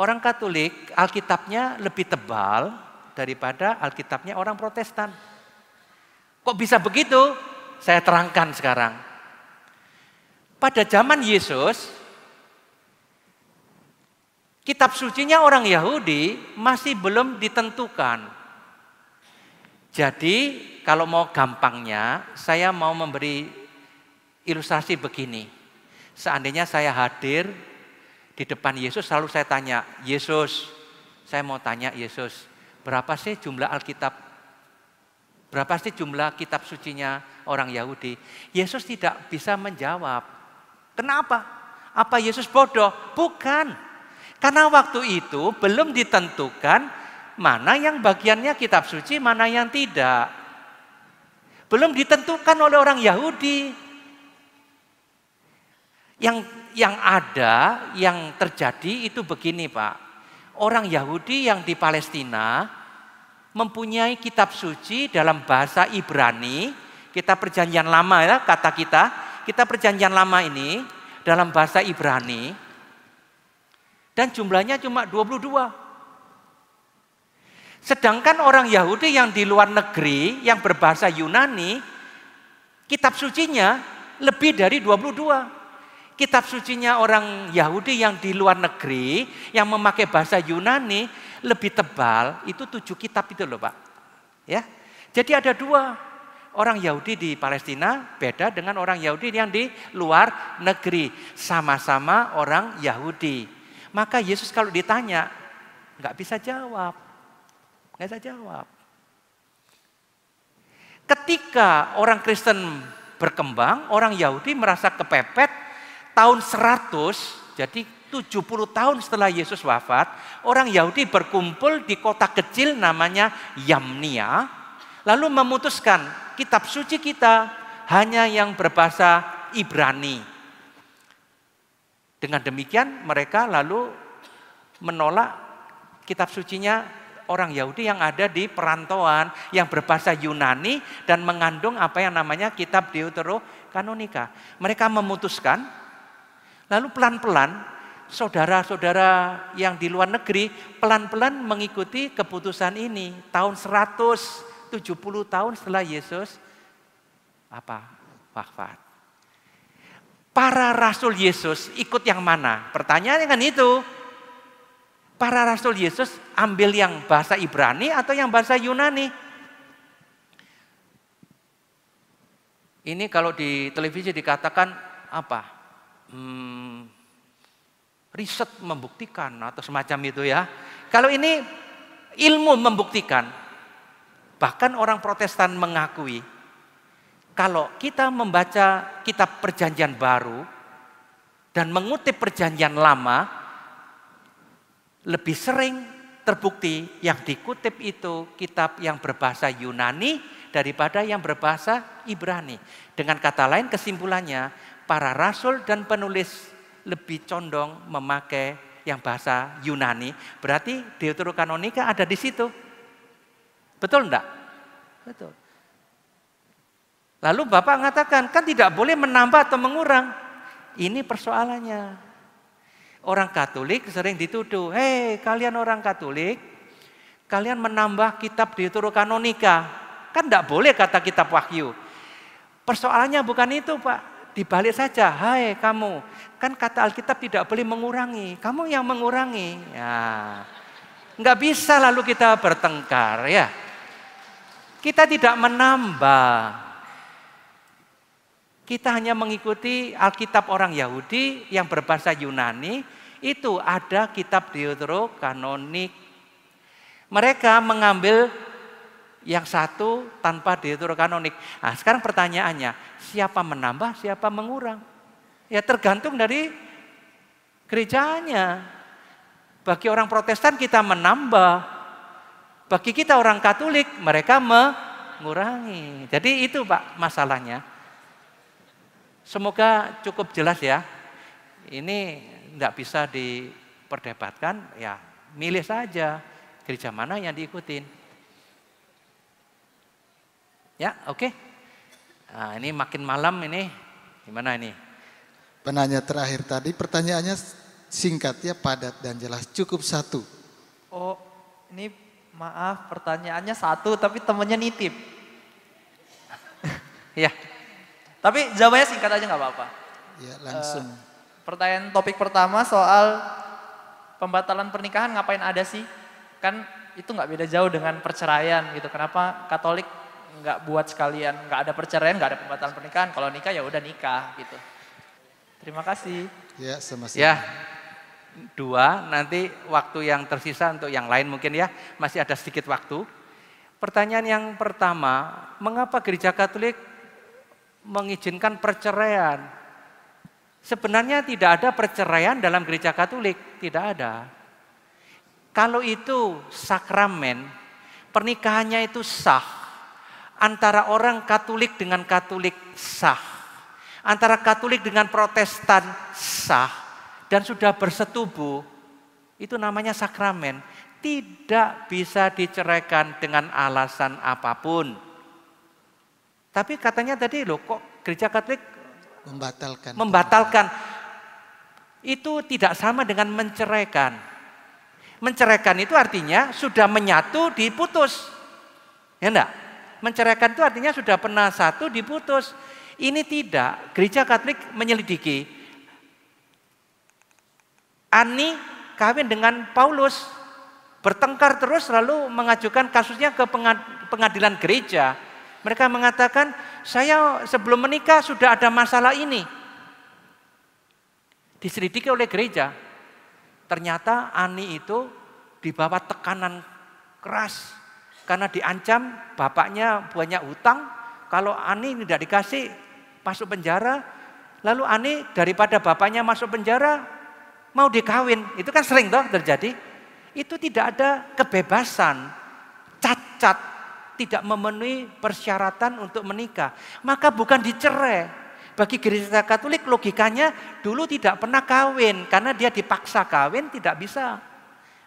Orang Katolik Alkitabnya lebih tebal daripada Alkitabnya orang Protestan. Kok bisa begitu? Saya terangkan sekarang. Pada zaman Yesus, kitab sucinya orang Yahudi masih belum ditentukan. Jadi kalau mau gampangnya, saya mau memberi ilustrasi begini. Seandainya saya hadir di depan Yesus, selalu saya tanya, Yesus, saya mau tanya Yesus, berapa sih jumlah Alkitab Berapa sih jumlah kitab sucinya orang Yahudi? Yesus tidak bisa menjawab. Kenapa? Apa Yesus bodoh? Bukan. Karena waktu itu belum ditentukan mana yang bagiannya kitab suci, mana yang tidak. Belum ditentukan oleh orang Yahudi. Yang yang ada, yang terjadi itu begini, Pak. Orang Yahudi yang di Palestina mempunyai kitab suci dalam bahasa Ibrani, kitab perjanjian lama ya kata kita, kita perjanjian lama ini dalam bahasa Ibrani dan jumlahnya cuma 22. Sedangkan orang Yahudi yang di luar negeri yang berbahasa Yunani kitab sucinya lebih dari 22. Kitab sucinya orang Yahudi yang di luar negeri yang memakai bahasa Yunani lebih tebal itu tujuh kitab itu loh Pak. Ya. Jadi ada dua orang Yahudi di Palestina beda dengan orang Yahudi yang di luar negeri. Sama-sama orang Yahudi. Maka Yesus kalau ditanya, nggak bisa jawab. Nggak bisa jawab. Ketika orang Kristen berkembang, orang Yahudi merasa kepepet, tahun 100, jadi 70 tahun setelah Yesus wafat, orang Yahudi berkumpul di kota kecil namanya Yamnia, lalu memutuskan kitab suci kita hanya yang berbahasa Ibrani. Dengan demikian mereka lalu menolak kitab sucinya orang Yahudi yang ada di perantauan yang berbahasa Yunani dan mengandung apa yang namanya kitab Deuterokanonika. Mereka memutuskan lalu pelan-pelan saudara-saudara yang di luar negeri pelan-pelan mengikuti keputusan ini tahun 100 70 tahun setelah Yesus apa wafat. Para rasul Yesus ikut yang mana? Pertanyaannya kan itu. Para rasul Yesus ambil yang bahasa Ibrani atau yang bahasa Yunani? Ini kalau di televisi dikatakan apa? Hmm, riset membuktikan atau semacam itu ya. Kalau ini ilmu membuktikan, Bahkan orang Protestan mengakui kalau kita membaca kitab Perjanjian Baru dan mengutip Perjanjian Lama, lebih sering terbukti yang dikutip itu kitab yang berbahasa Yunani daripada yang berbahasa Ibrani. Dengan kata lain kesimpulannya, para rasul dan penulis lebih condong memakai yang bahasa Yunani. Berarti Deuterokanonika ada di situ Betul enggak? Betul. Lalu Bapak mengatakan, kan tidak boleh menambah atau mengurang. Ini persoalannya. Orang Katolik sering dituduh, hei kalian orang Katolik, kalian menambah kitab Deuterokanonika. Kan tidak boleh kata kitab wahyu. Persoalannya bukan itu Pak. Dibalik saja, hai kamu, kan kata Alkitab tidak boleh mengurangi. Kamu yang mengurangi. Ya. Nggak bisa lalu kita bertengkar ya. Kita tidak menambah. Kita hanya mengikuti Alkitab orang Yahudi yang berbahasa Yunani, itu ada kitab Kanonik. Mereka mengambil yang satu tanpa deuterokanonik. Nah, sekarang pertanyaannya, siapa menambah, siapa mengurang? Ya tergantung dari gerejanya. Bagi orang Protestan kita menambah, bagi kita orang Katolik, mereka mengurangi. Jadi itu Pak masalahnya. Semoga cukup jelas ya. Ini tidak bisa diperdebatkan, ya milih saja gereja mana yang diikutin. Ya, oke. Okay. Nah, ini makin malam ini gimana ini? Penanya terakhir tadi pertanyaannya singkat ya padat dan jelas cukup satu. Oh, ini Maaf, pertanyaannya satu, tapi temennya nitip. ya, tapi jawabnya singkat aja nggak apa-apa. Ya, langsung. Uh, pertanyaan topik pertama soal pembatalan pernikahan ngapain ada sih? Kan itu nggak beda jauh dengan perceraian gitu. Kenapa Katolik nggak buat sekalian, nggak ada perceraian, nggak ada pembatalan pernikahan. Kalau nikah ya udah nikah gitu. Terima kasih. Ya, sama-sama. Ya dua, nanti waktu yang tersisa untuk yang lain mungkin ya, masih ada sedikit waktu. Pertanyaan yang pertama, mengapa gereja Katolik mengizinkan perceraian? Sebenarnya tidak ada perceraian dalam gereja Katolik, tidak ada. Kalau itu sakramen, pernikahannya itu sah. Antara orang Katolik dengan Katolik sah. Antara Katolik dengan Protestan sah dan sudah bersetubuh, itu namanya sakramen. Tidak bisa diceraikan dengan alasan apapun. Tapi katanya tadi loh kok gereja katolik membatalkan. Membatalkan. Itu tidak sama dengan menceraikan. Menceraikan itu artinya sudah menyatu diputus. Ya enggak? Menceraikan itu artinya sudah pernah satu diputus. Ini tidak, gereja Katolik menyelidiki Ani kawin dengan Paulus, bertengkar terus lalu mengajukan kasusnya ke pengadilan gereja. Mereka mengatakan, saya sebelum menikah sudah ada masalah ini. Diselidiki oleh gereja. Ternyata Ani itu di bawah tekanan keras karena diancam bapaknya banyak utang Kalau Ani tidak dikasih masuk penjara, lalu Ani daripada bapaknya masuk penjara, mau dikawin. Itu kan sering toh terjadi. Itu tidak ada kebebasan, cacat, tidak memenuhi persyaratan untuk menikah. Maka bukan dicerai. Bagi gereja Katolik logikanya dulu tidak pernah kawin karena dia dipaksa kawin tidak bisa.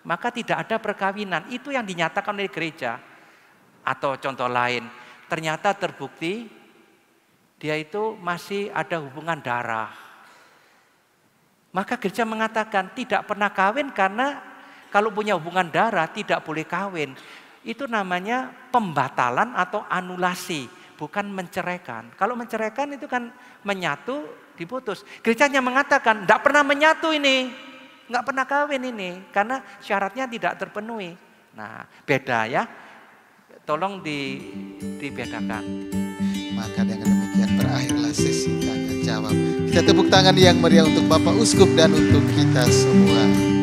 Maka tidak ada perkawinan. Itu yang dinyatakan oleh gereja. Atau contoh lain, ternyata terbukti dia itu masih ada hubungan darah maka gereja mengatakan tidak pernah kawin karena kalau punya hubungan darah tidak boleh kawin. Itu namanya pembatalan atau anulasi, bukan menceraikan. Kalau menceraikan itu kan menyatu, diputus. Gerejanya mengatakan tidak pernah menyatu ini, nggak pernah kawin ini karena syaratnya tidak terpenuhi. Nah, beda ya. Tolong di, dibedakan. Maka dengan demikian berakhirlah sesi tanya jawab kita tepuk tangan yang meriah untuk Bapak Uskup dan untuk kita semua.